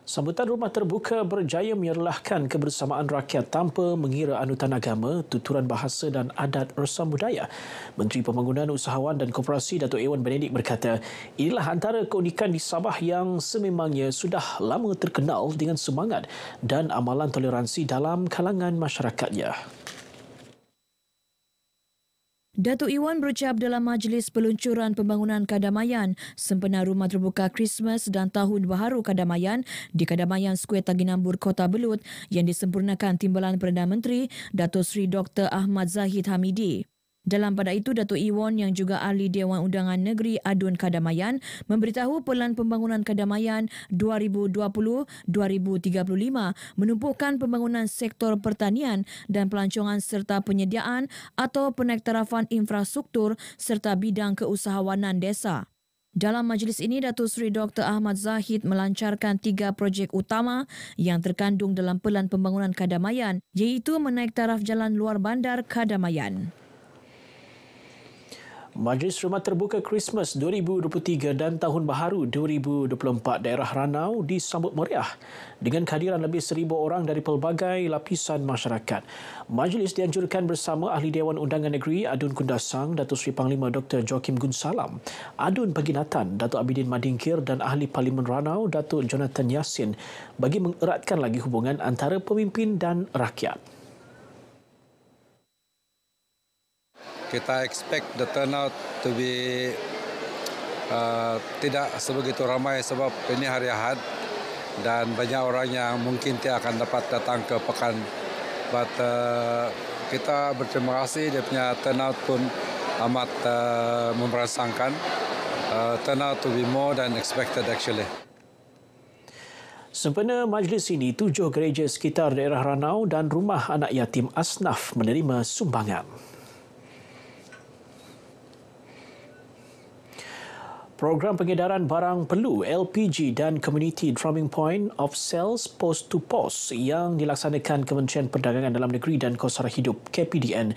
Sambutan rumah terbuka berjaya menyerlahkan kebersamaan rakyat tanpa mengira anutan agama, tuturan bahasa dan adat resam budaya. Menteri Pembangunan Usahawan dan Koperasi Datuk Ewan Benedik berkata, inilah antara keunikan di Sabah yang sememangnya sudah lama terkenal dengan semangat dan amalan toleransi dalam kalangan masyarakatnya. Datuk Iwan berucap dalam majlis peluncuran pembangunan Kadamayan sempena Rumah Terbuka Christmas dan Tahun Baharu Kadamayan di Kadamayan Square Taginambur Kota Belut yang disempurnakan Timbalan Perdana Menteri Datuk Seri Dr. Ahmad Zahid Hamidi. Dalam pada itu, Datuk Iwan yang juga ahli Dewan Undangan Negeri Adun Kadamayan memberitahu Pelan Pembangunan Kadamayan 2020-2035 menumpukan pembangunan sektor pertanian dan pelancongan serta penyediaan atau penektarafan infrastruktur serta bidang keusahawanan desa. Dalam majlis ini, Datuk Seri Dr. Ahmad Zahid melancarkan tiga projek utama yang terkandung dalam pelan pembangunan Kadamayan iaitu menaik taraf jalan luar bandar Kadamayan. Majlis Rumah Terbuka Christmas 2023 dan Tahun Baharu 2024 daerah Ranau disambut meriah dengan kehadiran lebih seribu orang dari pelbagai lapisan masyarakat. Majlis dianjurkan bersama Ahli Dewan Undangan Negeri Adun Kundasang, Datuk Sri Panglima Dr. Joachim Gunsalam, Salam, Adun Peginatan, Datuk Abidin Madingkir dan Ahli Parlimen Ranau, Datuk Jonathan Yasin bagi mengeratkan lagi hubungan antara pemimpin dan rakyat. kita expect the turnout to be uh, tidak sebegitu ramai sebab ini hari Ahad dan banyak orang yang mungkin tidak akan dapat datang ke pekan but uh, kita berterima kasih dia punya turnout pun amat uh, memperasangkan uh, turnout to be more than expected actually Sempena majlis ini, tujuh gereja sekitar daerah Ranau dan rumah anak yatim Asnaf menerima sumbangan. Program pengedaran barang perlu LPG dan Community Drumming Point of Sales Post to Post yang dilaksanakan Kementerian Perdagangan Dalam Negeri dan Kosara Hidup KPDN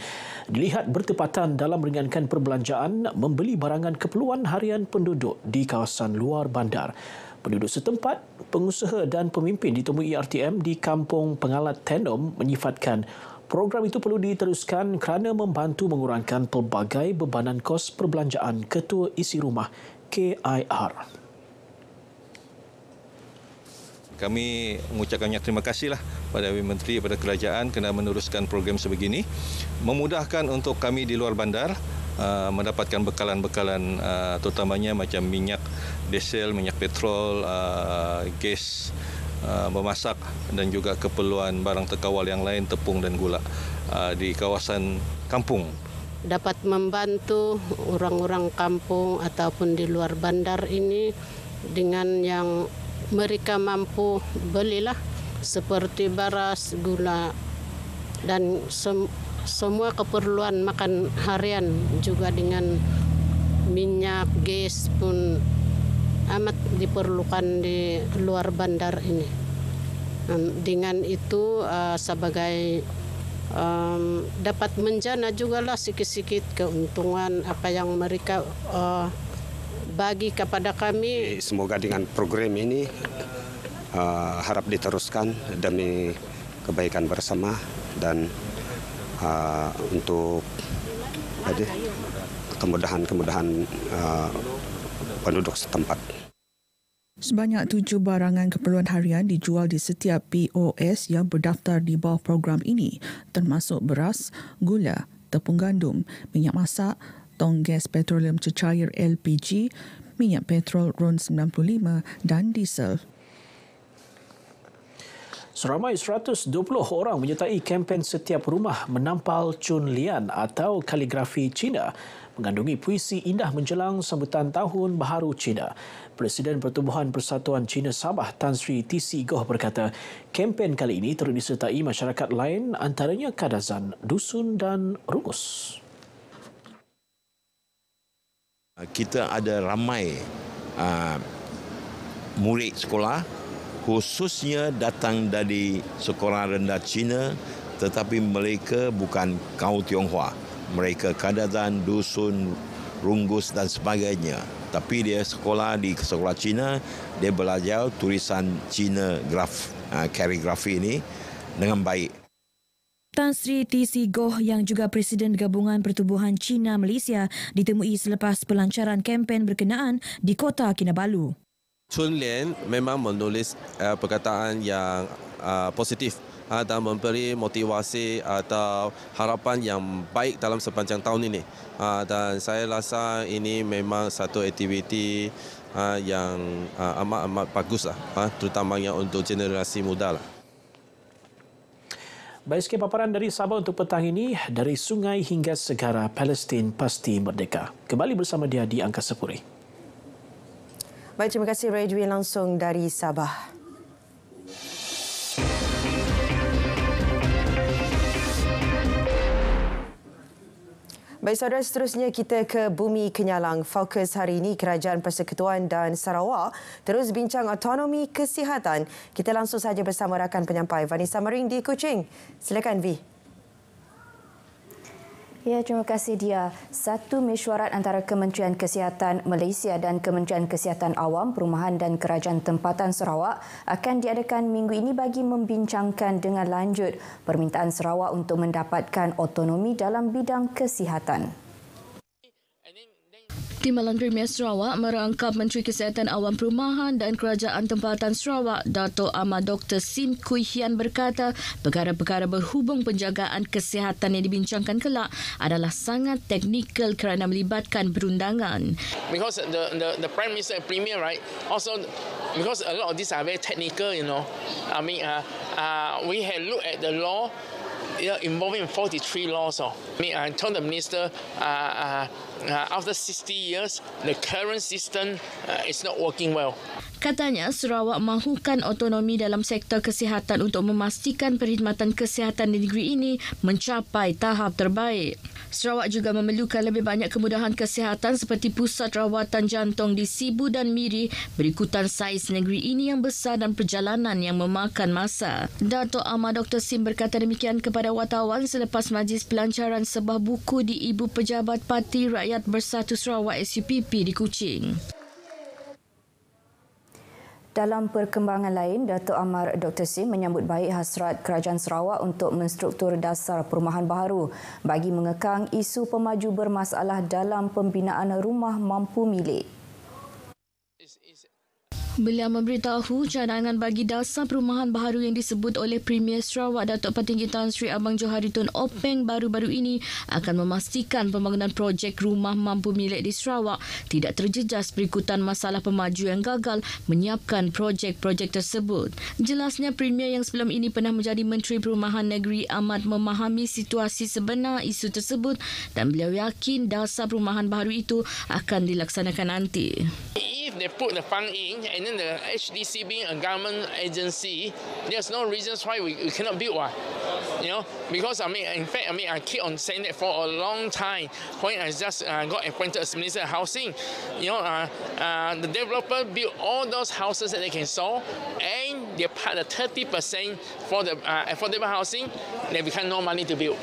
dilihat bertepatan dalam meringankan perbelanjaan membeli barangan keperluan harian penduduk di kawasan luar bandar. Penduduk setempat, pengusaha dan pemimpin ditemui RTM di Kampung Pengalat Tenom menyifatkan program itu perlu diteruskan kerana membantu mengurangkan pelbagai bebanan kos perbelanjaan ketua isi rumah KIR. Kami mengucapkan banyak terima kasihlah lah pada Menteri, kepada kerajaan kerana meneruskan program sebegini. Memudahkan untuk kami di luar bandar uh, mendapatkan bekalan-bekalan uh, terutamanya macam minyak diesel, minyak petrol, uh, gas, memasak dan juga keperluan barang terkawal yang lain tepung dan gula di kawasan kampung dapat membantu orang-orang kampung ataupun di luar bandar ini dengan yang mereka mampu belilah seperti beras gula dan sem semua keperluan makan harian juga dengan minyak, gas pun amat diperlukan di luar bandar ini. Dengan itu eh, sebagai um, dapat menjana juga lah sikit-sikit keuntungan apa yang mereka uh, bagi kepada kami. Semoga dengan program ini uh, harap diteruskan demi kebaikan bersama dan uh, untuk kemudahan-kemudahan uh, penduduk setempat. Sebanyak tujuh barangan keperluan harian dijual di setiap POS yang berdaftar di bawah program ini termasuk beras, gula, tepung gandum, minyak masak, tong gas petroleum cecair LPG, minyak petrol RON95 dan diesel. Seramai 120 orang menyertai kempen setiap rumah menampal Chun Lian atau kaligrafi Cina mengandungi puisi indah menjelang sambutan Tahun Baharu Cina. Presiden Pertubuhan Persatuan Cina Sabah Tan Sri T.C. Goh berkata, kempen kali ini turut disertai masyarakat lain antaranya Kadazan, Dusun dan rukus. Kita ada ramai uh, murid sekolah khususnya datang dari sekolah rendah Cina tetapi mereka bukan kaum Tionghoa mereka kadazan, dusun, runggus dan sebagainya. Tapi dia sekolah di sekolah Cina, dia belajar tulisan Cina graf, ah, kaligrafi ini dengan baik. Tan Sri T.C. Goh yang juga Presiden Gabungan Pertubuhan Cina Malaysia ditemui selepas pelancaran kempen berkenaan di kota Kinabalu. Chun Lien memang menulis uh, perkataan yang uh, positif uh, dan memberi motivasi atau harapan yang baik dalam sepanjang tahun ini. Uh, dan saya rasa ini memang satu aktiviti uh, yang uh, amat-amat bagus, lah, uh, terutamanya untuk generasi muda. Lah. Baik sekali paparan dari Sabah untuk petang ini, dari sungai hingga segara, Palestin pasti merdeka. Kembali bersama dia di Angkasa Puri. Baik, terima kasih Redwin langsung dari Sabah. Baik saudara, seterusnya kita ke Bumi Kenyalang. Fokus hari ini Kerajaan Persekutuan dan Sarawak terus bincang autonomi kesihatan. Kita langsung saja bersama rakan penyampai Vanessa Maring di Kuching. Silakan, V. Ya, terima kasih dia. Satu mesyuarat antara Kementerian Kesihatan Malaysia dan Kementerian Kesihatan Awam, Perumahan dan Kerajaan Tempatan Sarawak akan diadakan minggu ini bagi membincangkan dengan lanjut permintaan Sarawak untuk mendapatkan otonomi dalam bidang kesihatan. Timbalan Premier Sarawak merangkap Menteri Kesihatan Awam Perumahan dan Kerajaan Tempatan Sarawak Dato Ahmad Dr Sim Kui Hian berkata perkara-perkara berhubung penjagaan kesihatan yang dibincangkan kelak adalah sangat teknikal kerana melibatkan perundangan. Because the the, the Prime Minister and Premier right also because a lot of these are very technical you know I mean uh, uh, we had look at the law yeah, know, involving 43 laws oh. I mean I told the minister uh, uh, uh, after 60 years, the current system uh, is not working well. Katanya Sarawak mahukan otonomi dalam sektor kesihatan untuk memastikan perkhidmatan kesihatan di negeri ini mencapai tahap terbaik. Sarawak juga memerlukan lebih banyak kemudahan kesihatan seperti pusat rawatan jantung di Sibu dan Miri berikutan saiz negeri ini yang besar dan perjalanan yang memakan masa. Dato' Ahmad Dr. Sim berkata demikian kepada wartawan selepas majlis pelancaran sebuah buku di Ibu Pejabat Parti Rakyat Bersatu Sarawak SUPP di Kuching. Dalam perkembangan lain, Dato' Amar Dr. Sim menyambut baik hasrat Kerajaan Sarawak untuk menstruktur dasar perumahan baru bagi mengekang isu pemaju bermasalah dalam pembinaan rumah mampu milik. Beliau memberitahu cadangan bagi dasar perumahan baru yang disebut oleh Premier Sarawak Datuk Patinggi Tan Sri Abang Johari Tun Openg baru-baru ini akan memastikan pembangunan projek rumah mampu milik di Sarawak tidak terjejas berikutan masalah pemaju yang gagal menyiapkan projek-projek tersebut. Jelasnya Premier yang sebelum ini pernah menjadi Menteri Perumahan Negeri amat memahami situasi sebenar isu tersebut dan beliau yakin dasar perumahan baru itu akan dilaksanakan nanti. If they put the HDC being a government agency, there's no reasons why we, we cannot build one. You know, because I mean, in fact, I mean, I keep on saying that for a long time when I just uh, got appointed as Minister of Housing. You know, uh, uh, the developer built all those houses that they can sell and they part the 30% for the uh, affordable housing, they become no money to build.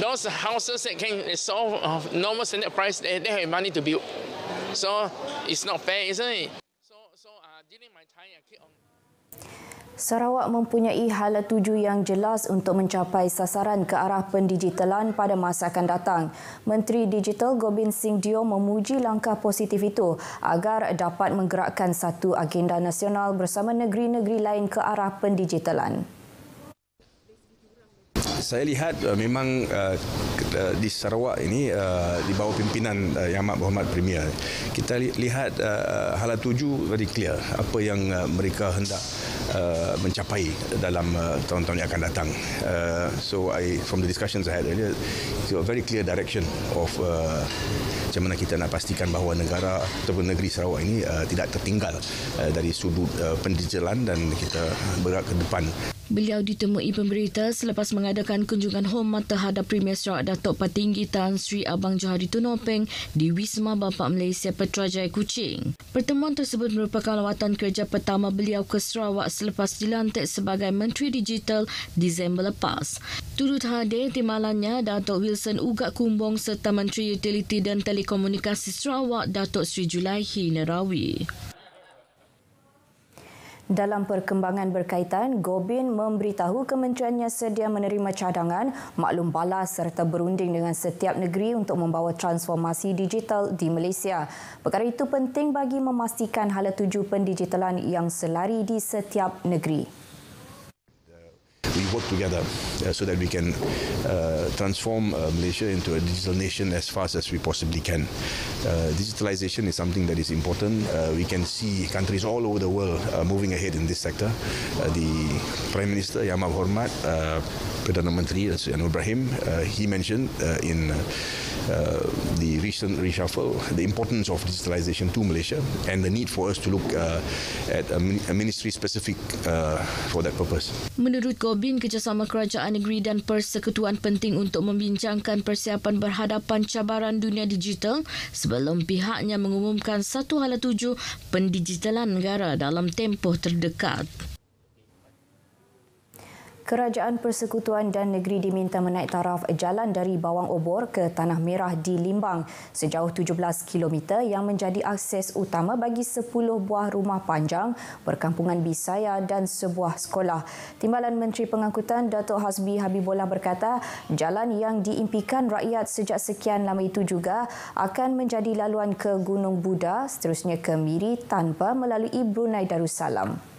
Those houses that can of normal standard price, they, they have money to build. So it's not fair, isn't it? Sarawak mempunyai hala tuju yang jelas untuk mencapai sasaran ke arah pendigitalan pada masa akan datang. Menteri Digital Gobin Singh Dio memuji langkah positif itu agar dapat menggerakkan satu agenda nasional bersama negeri-negeri lain ke arah pendigitalan. Saya lihat uh, memang uh, Uh, di Sarawak ini uh, di bawah pimpinan uh, Yang Amat Berhormat Premier. Kita li- lihat uh, uh, hala tuju very clear apa yang uh, mereka hendak uh, mencapai dalam uh, tahun-tahun yang akan datang. Uh, so I from the discussions I had earlier it's a very clear direction of uh, macam mana kita nak pastikan bahawa negara ataupun negeri Sarawak ini uh, tidak tertinggal uh, dari sudut uh, pendijalan dan kita bergerak ke depan. Beliau ditemui pemberita selepas mengadakan kunjungan hormat terhadap Premier Syarak Datuk Patinggi Tan Sri Abang Johari Tunopeng di Wisma Bapak Malaysia Petrajaya Kuching. Pertemuan tersebut merupakan lawatan kerja pertama beliau ke Sarawak selepas dilantik sebagai Menteri Digital Disember lepas. Turut hadir timbalannya Datuk Wilson Ugak Kumbong serta Menteri Utiliti dan Telekomunikasi Sarawak Datuk Sri Julaihi Nerawi. Dalam perkembangan berkaitan, Gobin memberitahu kementeriannya sedia menerima cadangan, maklum balas serta berunding dengan setiap negeri untuk membawa transformasi digital di Malaysia. Perkara itu penting bagi memastikan hala tuju pendigitalan yang selari di setiap negeri we work together uh, so that we can uh, transform uh, Malaysia into a digital nation as fast as we possibly can. Uh, digitalization is something that is important. Uh, we can see countries all over the world uh, moving ahead in this sector. Uh, the Prime Minister, Yamab Hormat, uh, Perdana Menteri, Anwar Ibrahim, uh, he mentioned uh, in uh, Uh, the recent reshuffle, the importance of digitalization to Malaysia, and the need for us to look uh, at a, ministry specific uh, for that purpose. Menurut Gobin, kerjasama kerajaan negeri dan persekutuan penting untuk membincangkan persiapan berhadapan cabaran dunia digital sebelum pihaknya mengumumkan satu hala tuju pendigitalan negara dalam tempoh terdekat. Kerajaan Persekutuan dan Negeri diminta menaik taraf jalan dari Bawang Obor ke Tanah Merah di Limbang sejauh 17 km yang menjadi akses utama bagi 10 buah rumah panjang, perkampungan Bisaya dan sebuah sekolah. Timbalan Menteri Pengangkutan Datuk Hasbi Habibullah berkata, jalan yang diimpikan rakyat sejak sekian lama itu juga akan menjadi laluan ke Gunung Buda, seterusnya ke Miri tanpa melalui Brunei Darussalam.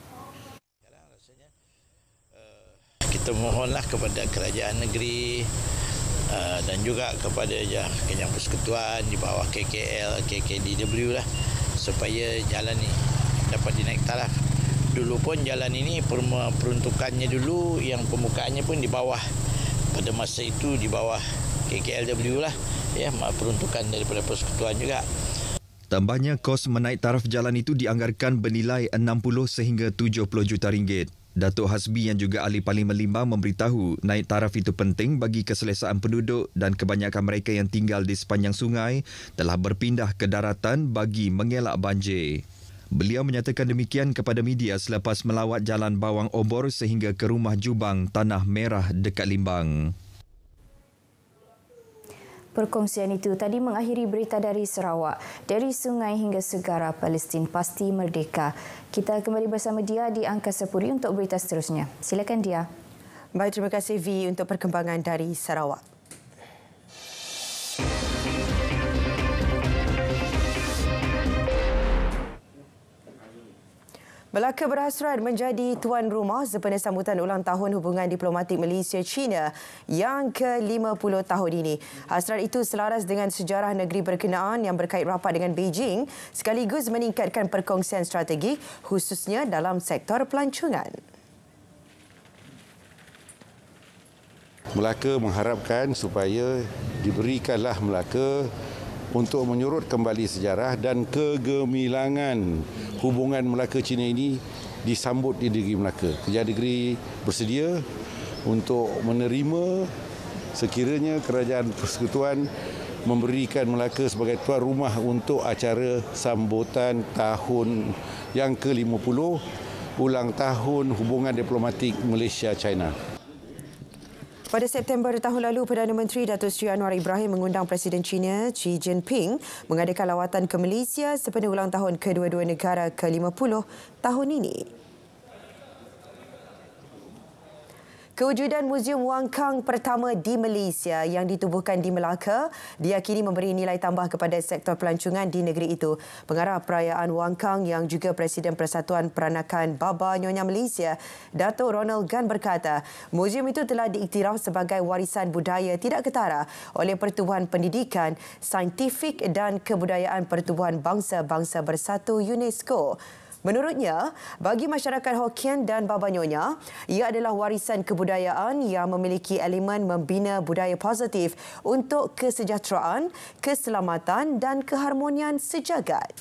kita mohonlah kepada kerajaan negeri uh, dan juga kepada ya, Kenyang Persekutuan di bawah KKL, KKDW lah supaya jalan ini dapat dinaik taraf. Lah. Dulu pun jalan ini peruntukannya dulu yang pembukaannya pun di bawah pada masa itu di bawah KKLW lah ya peruntukan daripada persekutuan juga. Tambahnya kos menaik taraf jalan itu dianggarkan bernilai 60 sehingga 70 juta ringgit. Datuk Hasbi yang juga ahli Parlimen Limbang memberitahu naik taraf itu penting bagi keselesaan penduduk dan kebanyakan mereka yang tinggal di sepanjang sungai telah berpindah ke daratan bagi mengelak banjir. Beliau menyatakan demikian kepada media selepas melawat jalan Bawang Obor sehingga ke rumah Jubang Tanah Merah dekat Limbang. Perkongsian itu tadi mengakhiri berita dari Sarawak. Dari sungai hingga segara, Palestin pasti merdeka. Kita kembali bersama dia di Angkasa Puri untuk berita seterusnya. Silakan dia. Baik, terima kasih V untuk perkembangan dari Sarawak. Melaka berhasrat menjadi tuan rumah sempena sambutan ulang tahun hubungan diplomatik Malaysia-China yang ke-50 tahun ini. Hasrat itu selaras dengan sejarah negeri berkenaan yang berkait rapat dengan Beijing sekaligus meningkatkan perkongsian strategi khususnya dalam sektor pelancongan. Melaka mengharapkan supaya diberikanlah Melaka untuk menyurut kembali sejarah dan kegemilangan hubungan Melaka-Cina ini disambut di negeri Melaka. Kerajaan negeri bersedia untuk menerima sekiranya kerajaan persekutuan memberikan Melaka sebagai tuan rumah untuk acara sambutan tahun yang ke-50 ulang tahun hubungan diplomatik Malaysia-China. Pada September tahun lalu, Perdana Menteri Datuk Seri Anwar Ibrahim mengundang Presiden China Xi Jinping mengadakan lawatan ke Malaysia sepanjang ulang tahun kedua-dua negara ke-50 tahun ini. Kewujudan Museum Wang Kang pertama di Malaysia yang ditubuhkan di Melaka diakini memberi nilai tambah kepada sektor pelancongan di negeri itu. Pengarah perayaan Wang Kang yang juga Presiden Persatuan Peranakan Baba Nyonya Malaysia, Dato' Ronald Gan berkata, museum itu telah diiktiraf sebagai warisan budaya tidak ketara oleh Pertubuhan Pendidikan, Saintifik dan Kebudayaan Pertubuhan Bangsa-Bangsa Bersatu UNESCO. Menurutnya, bagi masyarakat Hokkien dan Babanyonya, ia adalah warisan kebudayaan yang memiliki elemen membina budaya positif untuk kesejahteraan, keselamatan dan keharmonian sejagat.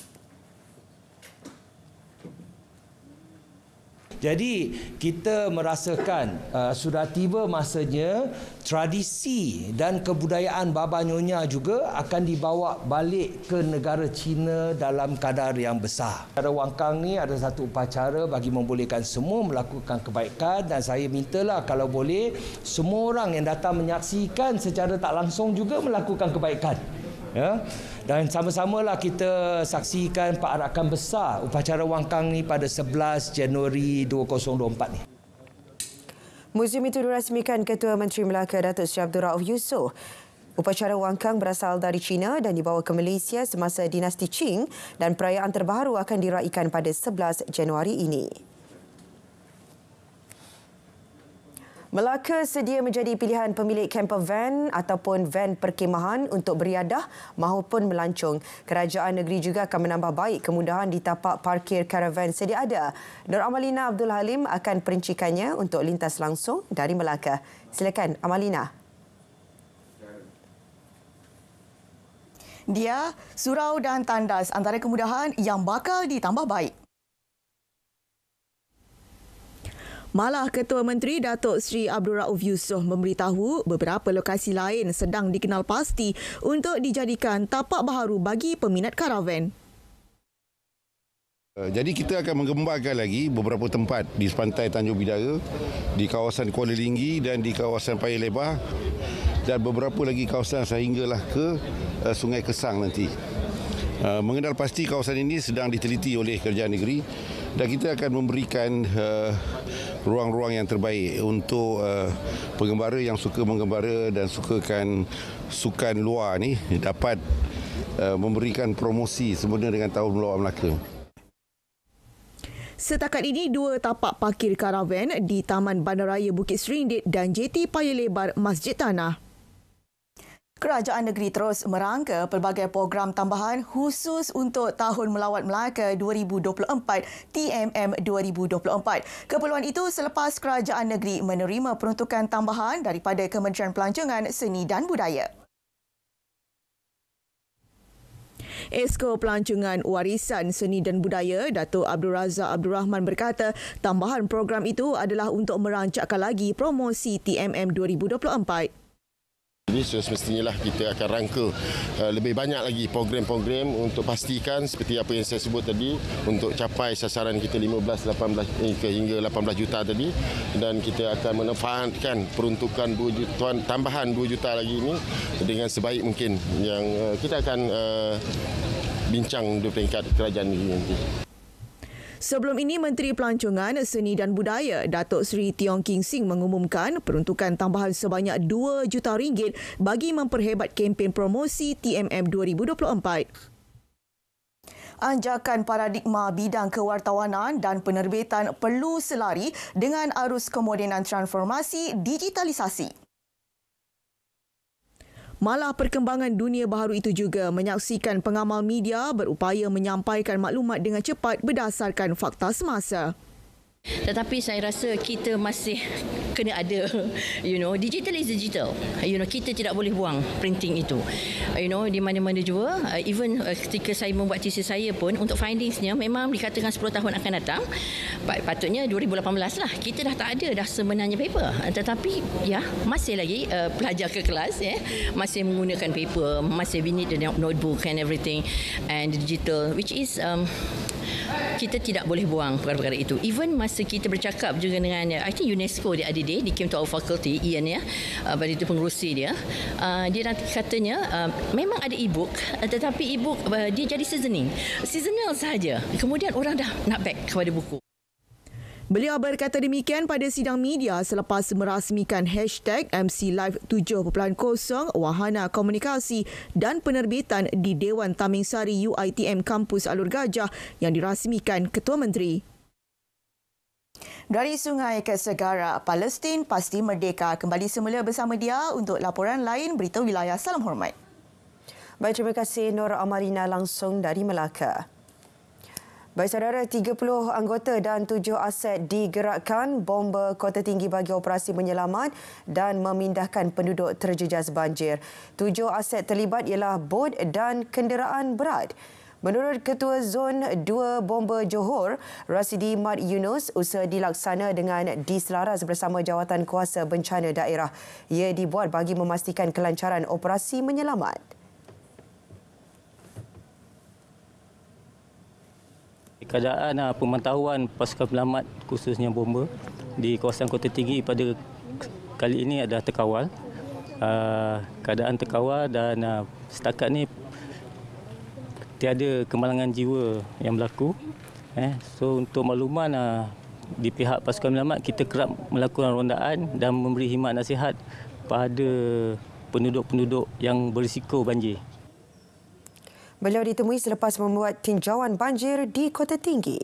Jadi kita merasakan uh, sudah tiba masanya tradisi dan kebudayaan Baba Nyonya juga akan dibawa balik ke negara China dalam kadar yang besar. Cara Wangkang ni ada satu upacara bagi membolehkan semua melakukan kebaikan dan saya mintalah kalau boleh semua orang yang datang menyaksikan secara tak langsung juga melakukan kebaikan ya dan sama-samalah kita saksikan perakan besar upacara wangkang ni pada 11 Januari 2024 ni Museum itu dirasmikan Ketua Menteri Melaka Datuk Syed Abdul Rauf Yusof Upacara Wangkang berasal dari China dan dibawa ke Malaysia semasa dinasti Qing dan perayaan terbaru akan diraikan pada 11 Januari ini. Melaka sedia menjadi pilihan pemilik camper van ataupun van perkemahan untuk beriadah maupun melancung Kerajaan negeri juga akan menambah baik kemudahan di tapak parkir karavan sedia ada. Nur Amalina Abdul Halim akan perincikannya untuk lintas langsung dari Melaka. Silakan Amalina. Dia, surau dan tandas antara kemudahan yang bakal ditambah baik. Malah Ketua Menteri Datuk Seri Abdul Rauf Yusof memberitahu beberapa lokasi lain sedang dikenal pasti untuk dijadikan tapak baharu bagi peminat karavan. Eh, jadi kita akan mengembangkan lagi beberapa tempat di pantai Tanjung Bidara, di kawasan Kuala Linggi dan di kawasan Paya Lebah dan beberapa lagi kawasan sehinggalah ke eh, Sungai Kesang nanti. Eh, mengenal pasti kawasan ini sedang diteliti oleh kerajaan negeri dan kita akan memberikan uh, ruang-ruang yang terbaik untuk uh, pengembara yang suka mengembara dan sukakan sukan luar ni dapat uh, memberikan promosi sempena dengan tahun luar Melaka. Setakat ini, dua tapak parkir karavan di Taman Bandaraya Bukit Serindit dan JT Paya Lebar Masjid Tanah Kerajaan negeri terus merangka pelbagai program tambahan khusus untuk Tahun Melawat Melaka 2024 TMM 2024. Keperluan itu selepas kerajaan negeri menerima peruntukan tambahan daripada Kementerian Pelancongan Seni dan Budaya. Esko Pelancongan Warisan Seni dan Budaya Datuk Abdul Razak Abdul Rahman berkata tambahan program itu adalah untuk merancakkan lagi promosi TMM 2024. Ini semestinya lah kita akan rangka eh, lebih banyak lagi program-program untuk pastikan seperti apa yang saya sebut tadi untuk capai sasaran kita 15 18 eh, hingga 18 juta tadi dan kita akan menafahkan peruntukan 2 juta tambahan 2 juta lagi ini dengan sebaik mungkin yang eh, kita akan eh, bincang di peringkat kerajaan ini nanti. Sebelum ini Menteri Pelancongan Seni dan Budaya Datuk Seri Tiong King Sing mengumumkan peruntukan tambahan sebanyak 2 juta ringgit bagi memperhebat kempen promosi TMM 2024. Anjakan paradigma bidang kewartawanan dan penerbitan perlu selari dengan arus kemodenan transformasi digitalisasi. Malah perkembangan dunia baharu itu juga menyaksikan pengamal media berupaya menyampaikan maklumat dengan cepat berdasarkan fakta semasa. Tetapi saya rasa kita masih kena ada you know digital is digital you know kita tidak boleh buang printing itu you know di mana-mana juga uh, even uh, ketika saya membuat thesis saya pun untuk findingsnya memang dikatakan 10 tahun akan datang patutnya 2018 lah kita dah tak ada dah sebenarnya paper uh, tetapi ya yeah, masih lagi uh, pelajar ke kelas ya yeah, masih menggunakan paper masih we need the notebook and everything and digital which is um, kita tidak boleh buang perkara-perkara itu. Even masa kita bercakap juga dengan I think UNESCO dia ada dia, dia came to our faculty Ian ya, uh, pada itu pengurusi dia. Uh, dia nanti katanya uh, memang ada ebook, uh, tetapi ebook uh, dia jadi seasonal, Seasonal saja. Kemudian orang dah nak back kepada buku. Beliau berkata demikian pada sidang media selepas merasmikan hashtag MC Live 7.0 Wahana Komunikasi dan Penerbitan di Dewan Taming Sari UITM Kampus Alur Gajah yang dirasmikan Ketua Menteri. Dari Sungai ke Segara, Palestin pasti merdeka. Kembali semula bersama dia untuk laporan lain berita wilayah. Salam hormat. Baik, terima kasih Nur Amarina langsung dari Melaka. Baik saudara, 30 anggota dan 7 aset digerakkan bomba kota tinggi bagi operasi menyelamat dan memindahkan penduduk terjejas banjir. 7 aset terlibat ialah bot dan kenderaan berat. Menurut Ketua Zon 2 Bomba Johor, Rasidi Mat Yunus, usaha dilaksana dengan diselaras bersama jawatan kuasa bencana daerah. Ia dibuat bagi memastikan kelancaran operasi menyelamat. keadaan uh, pemantauan pasukan penyelamat khususnya bomba di kawasan Kota Tinggi pada kali ini ada terkawal. Uh, keadaan terkawal dan ah, setakat ni tiada kemalangan jiwa yang berlaku. Eh. so untuk makluman di pihak pasukan penyelamat kita kerap melakukan rondaan dan memberi himat nasihat pada penduduk-penduduk yang berisiko banjir. Beliau ditemui selepas membuat tinjauan banjir di Kota Tinggi.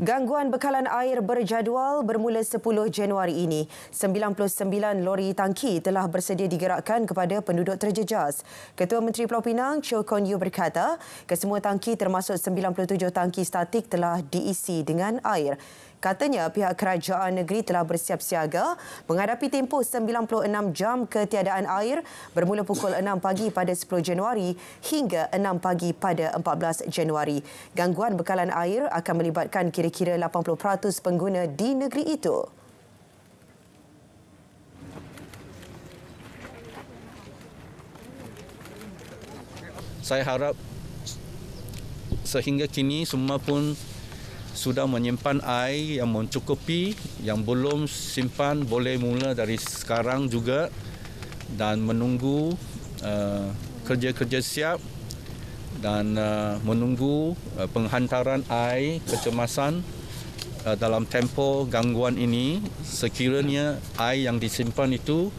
Gangguan bekalan air berjadual bermula 10 Januari ini. 99 lori tangki telah bersedia digerakkan kepada penduduk terjejas. Ketua Menteri Pulau Pinang, Chiu Kon Yew berkata, kesemua tangki termasuk 97 tangki statik telah diisi dengan air. Katanya pihak kerajaan negeri telah bersiap siaga menghadapi tempoh 96 jam ketiadaan air bermula pukul 6 pagi pada 10 Januari hingga 6 pagi pada 14 Januari. Gangguan bekalan air akan melibatkan kira-kira 80% pengguna di negeri itu. Saya harap sehingga kini semua pun sudah menyimpan air yang mencukupi yang belum simpan boleh mula dari sekarang juga dan menunggu uh, kerja-kerja siap dan uh, menunggu uh, penghantaran air kecemasan uh, dalam tempo gangguan ini sekiranya air yang disimpan itu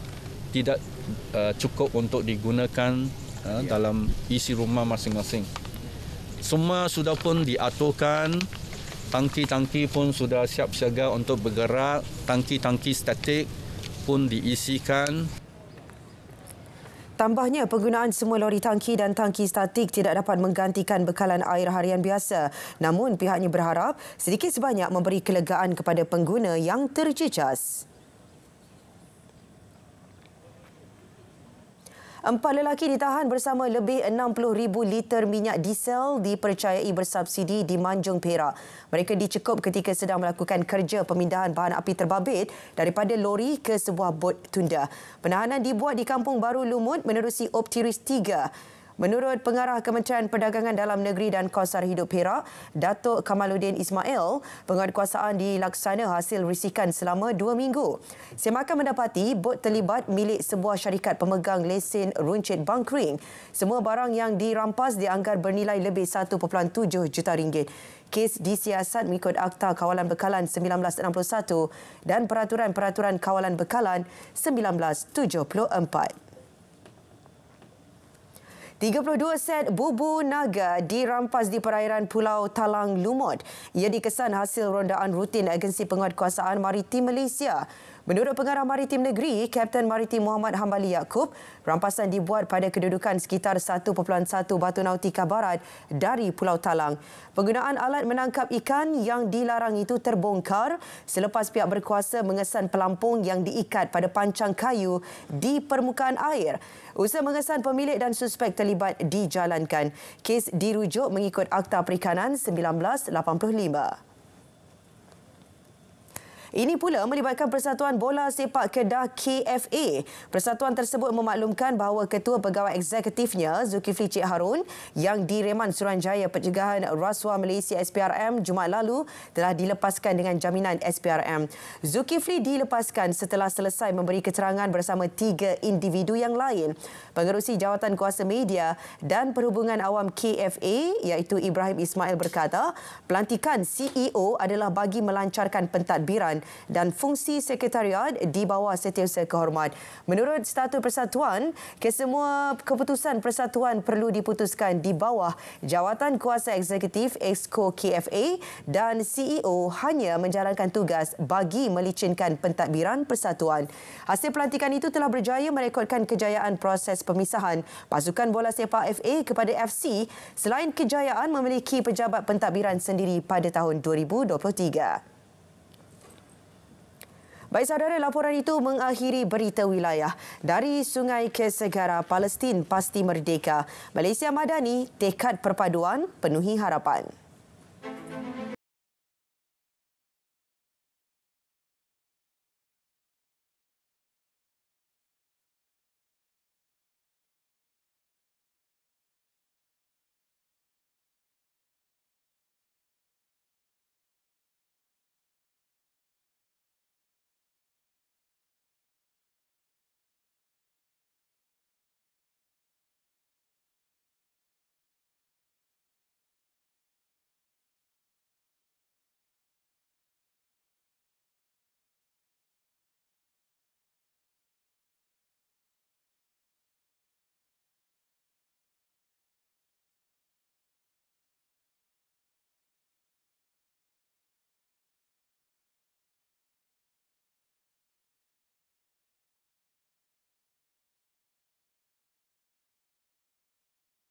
tidak uh, cukup untuk digunakan uh, dalam isi rumah masing-masing. Semua sudah pun diaturkan tangki-tangki pun sudah siap siaga untuk bergerak, tangki-tangki statik pun diisikan. Tambahnya, penggunaan semua lori tangki dan tangki statik tidak dapat menggantikan bekalan air harian biasa. Namun pihaknya berharap sedikit sebanyak memberi kelegaan kepada pengguna yang terjejas. Empat lelaki ditahan bersama lebih ribu liter minyak diesel dipercayai bersubsidi di Manjung Perak. Mereka dicekup ketika sedang melakukan kerja pemindahan bahan api terbabit daripada lori ke sebuah bot tunda. Penahanan dibuat di Kampung Baru Lumut menerusi Optiris 3. Menurut Pengarah Kementerian Perdagangan Dalam Negeri dan Kosar Hidup Perak, Datuk Kamaluddin Ismail, penguatkuasaan dilaksana hasil risikan selama dua minggu. Semakan mendapati bot terlibat milik sebuah syarikat pemegang lesen runcit bankering. Semua barang yang dirampas dianggar bernilai lebih 1.7 juta ringgit. Kes disiasat mengikut Akta Kawalan Bekalan 1961 dan Peraturan-Peraturan Kawalan Bekalan 1974. 32 set bubu naga dirampas di perairan Pulau Talang Lumut. Ia dikesan hasil rondaan rutin agensi penguatkuasaan maritim Malaysia. Menurut pengarah maritim negeri, Kapten Maritim Muhammad Hambali Yaakob, rampasan dibuat pada kedudukan sekitar 1.1 batu nautika barat dari Pulau Talang. Penggunaan alat menangkap ikan yang dilarang itu terbongkar selepas pihak berkuasa mengesan pelampung yang diikat pada pancang kayu di permukaan air. Usaha mengesan pemilik dan suspek terlibat dijalankan. Kes dirujuk mengikut Akta Perikanan 1985. Ini pula melibatkan Persatuan Bola Sepak Kedah KFA. Persatuan tersebut memaklumkan bahawa Ketua Pegawai Eksekutifnya Zulkifli Cik Harun yang direman Suranjaya Pencegahan Rasuah Malaysia SPRM Jumaat lalu telah dilepaskan dengan jaminan SPRM. Zulkifli dilepaskan setelah selesai memberi keterangan bersama tiga individu yang lain. Pengerusi Jawatan Kuasa Media dan Perhubungan Awam KFA iaitu Ibrahim Ismail berkata, pelantikan CEO adalah bagi melancarkan pentadbiran dan fungsi sekretariat di bawah Setiausaha Kehormat. Menurut Statut Persatuan, kesemua keputusan persatuan perlu diputuskan di bawah jawatan kuasa eksekutif Exco KFA dan CEO hanya menjalankan tugas bagi melicinkan pentadbiran persatuan. Hasil pelantikan itu telah berjaya merekodkan kejayaan proses pemisahan pasukan bola sepak FA kepada FC selain kejayaan memiliki pejabat pentadbiran sendiri pada tahun 2023. Baik saudara, laporan itu mengakhiri berita wilayah. Dari Sungai Kesegara, Palestin pasti merdeka. Malaysia Madani, tekad perpaduan penuhi harapan.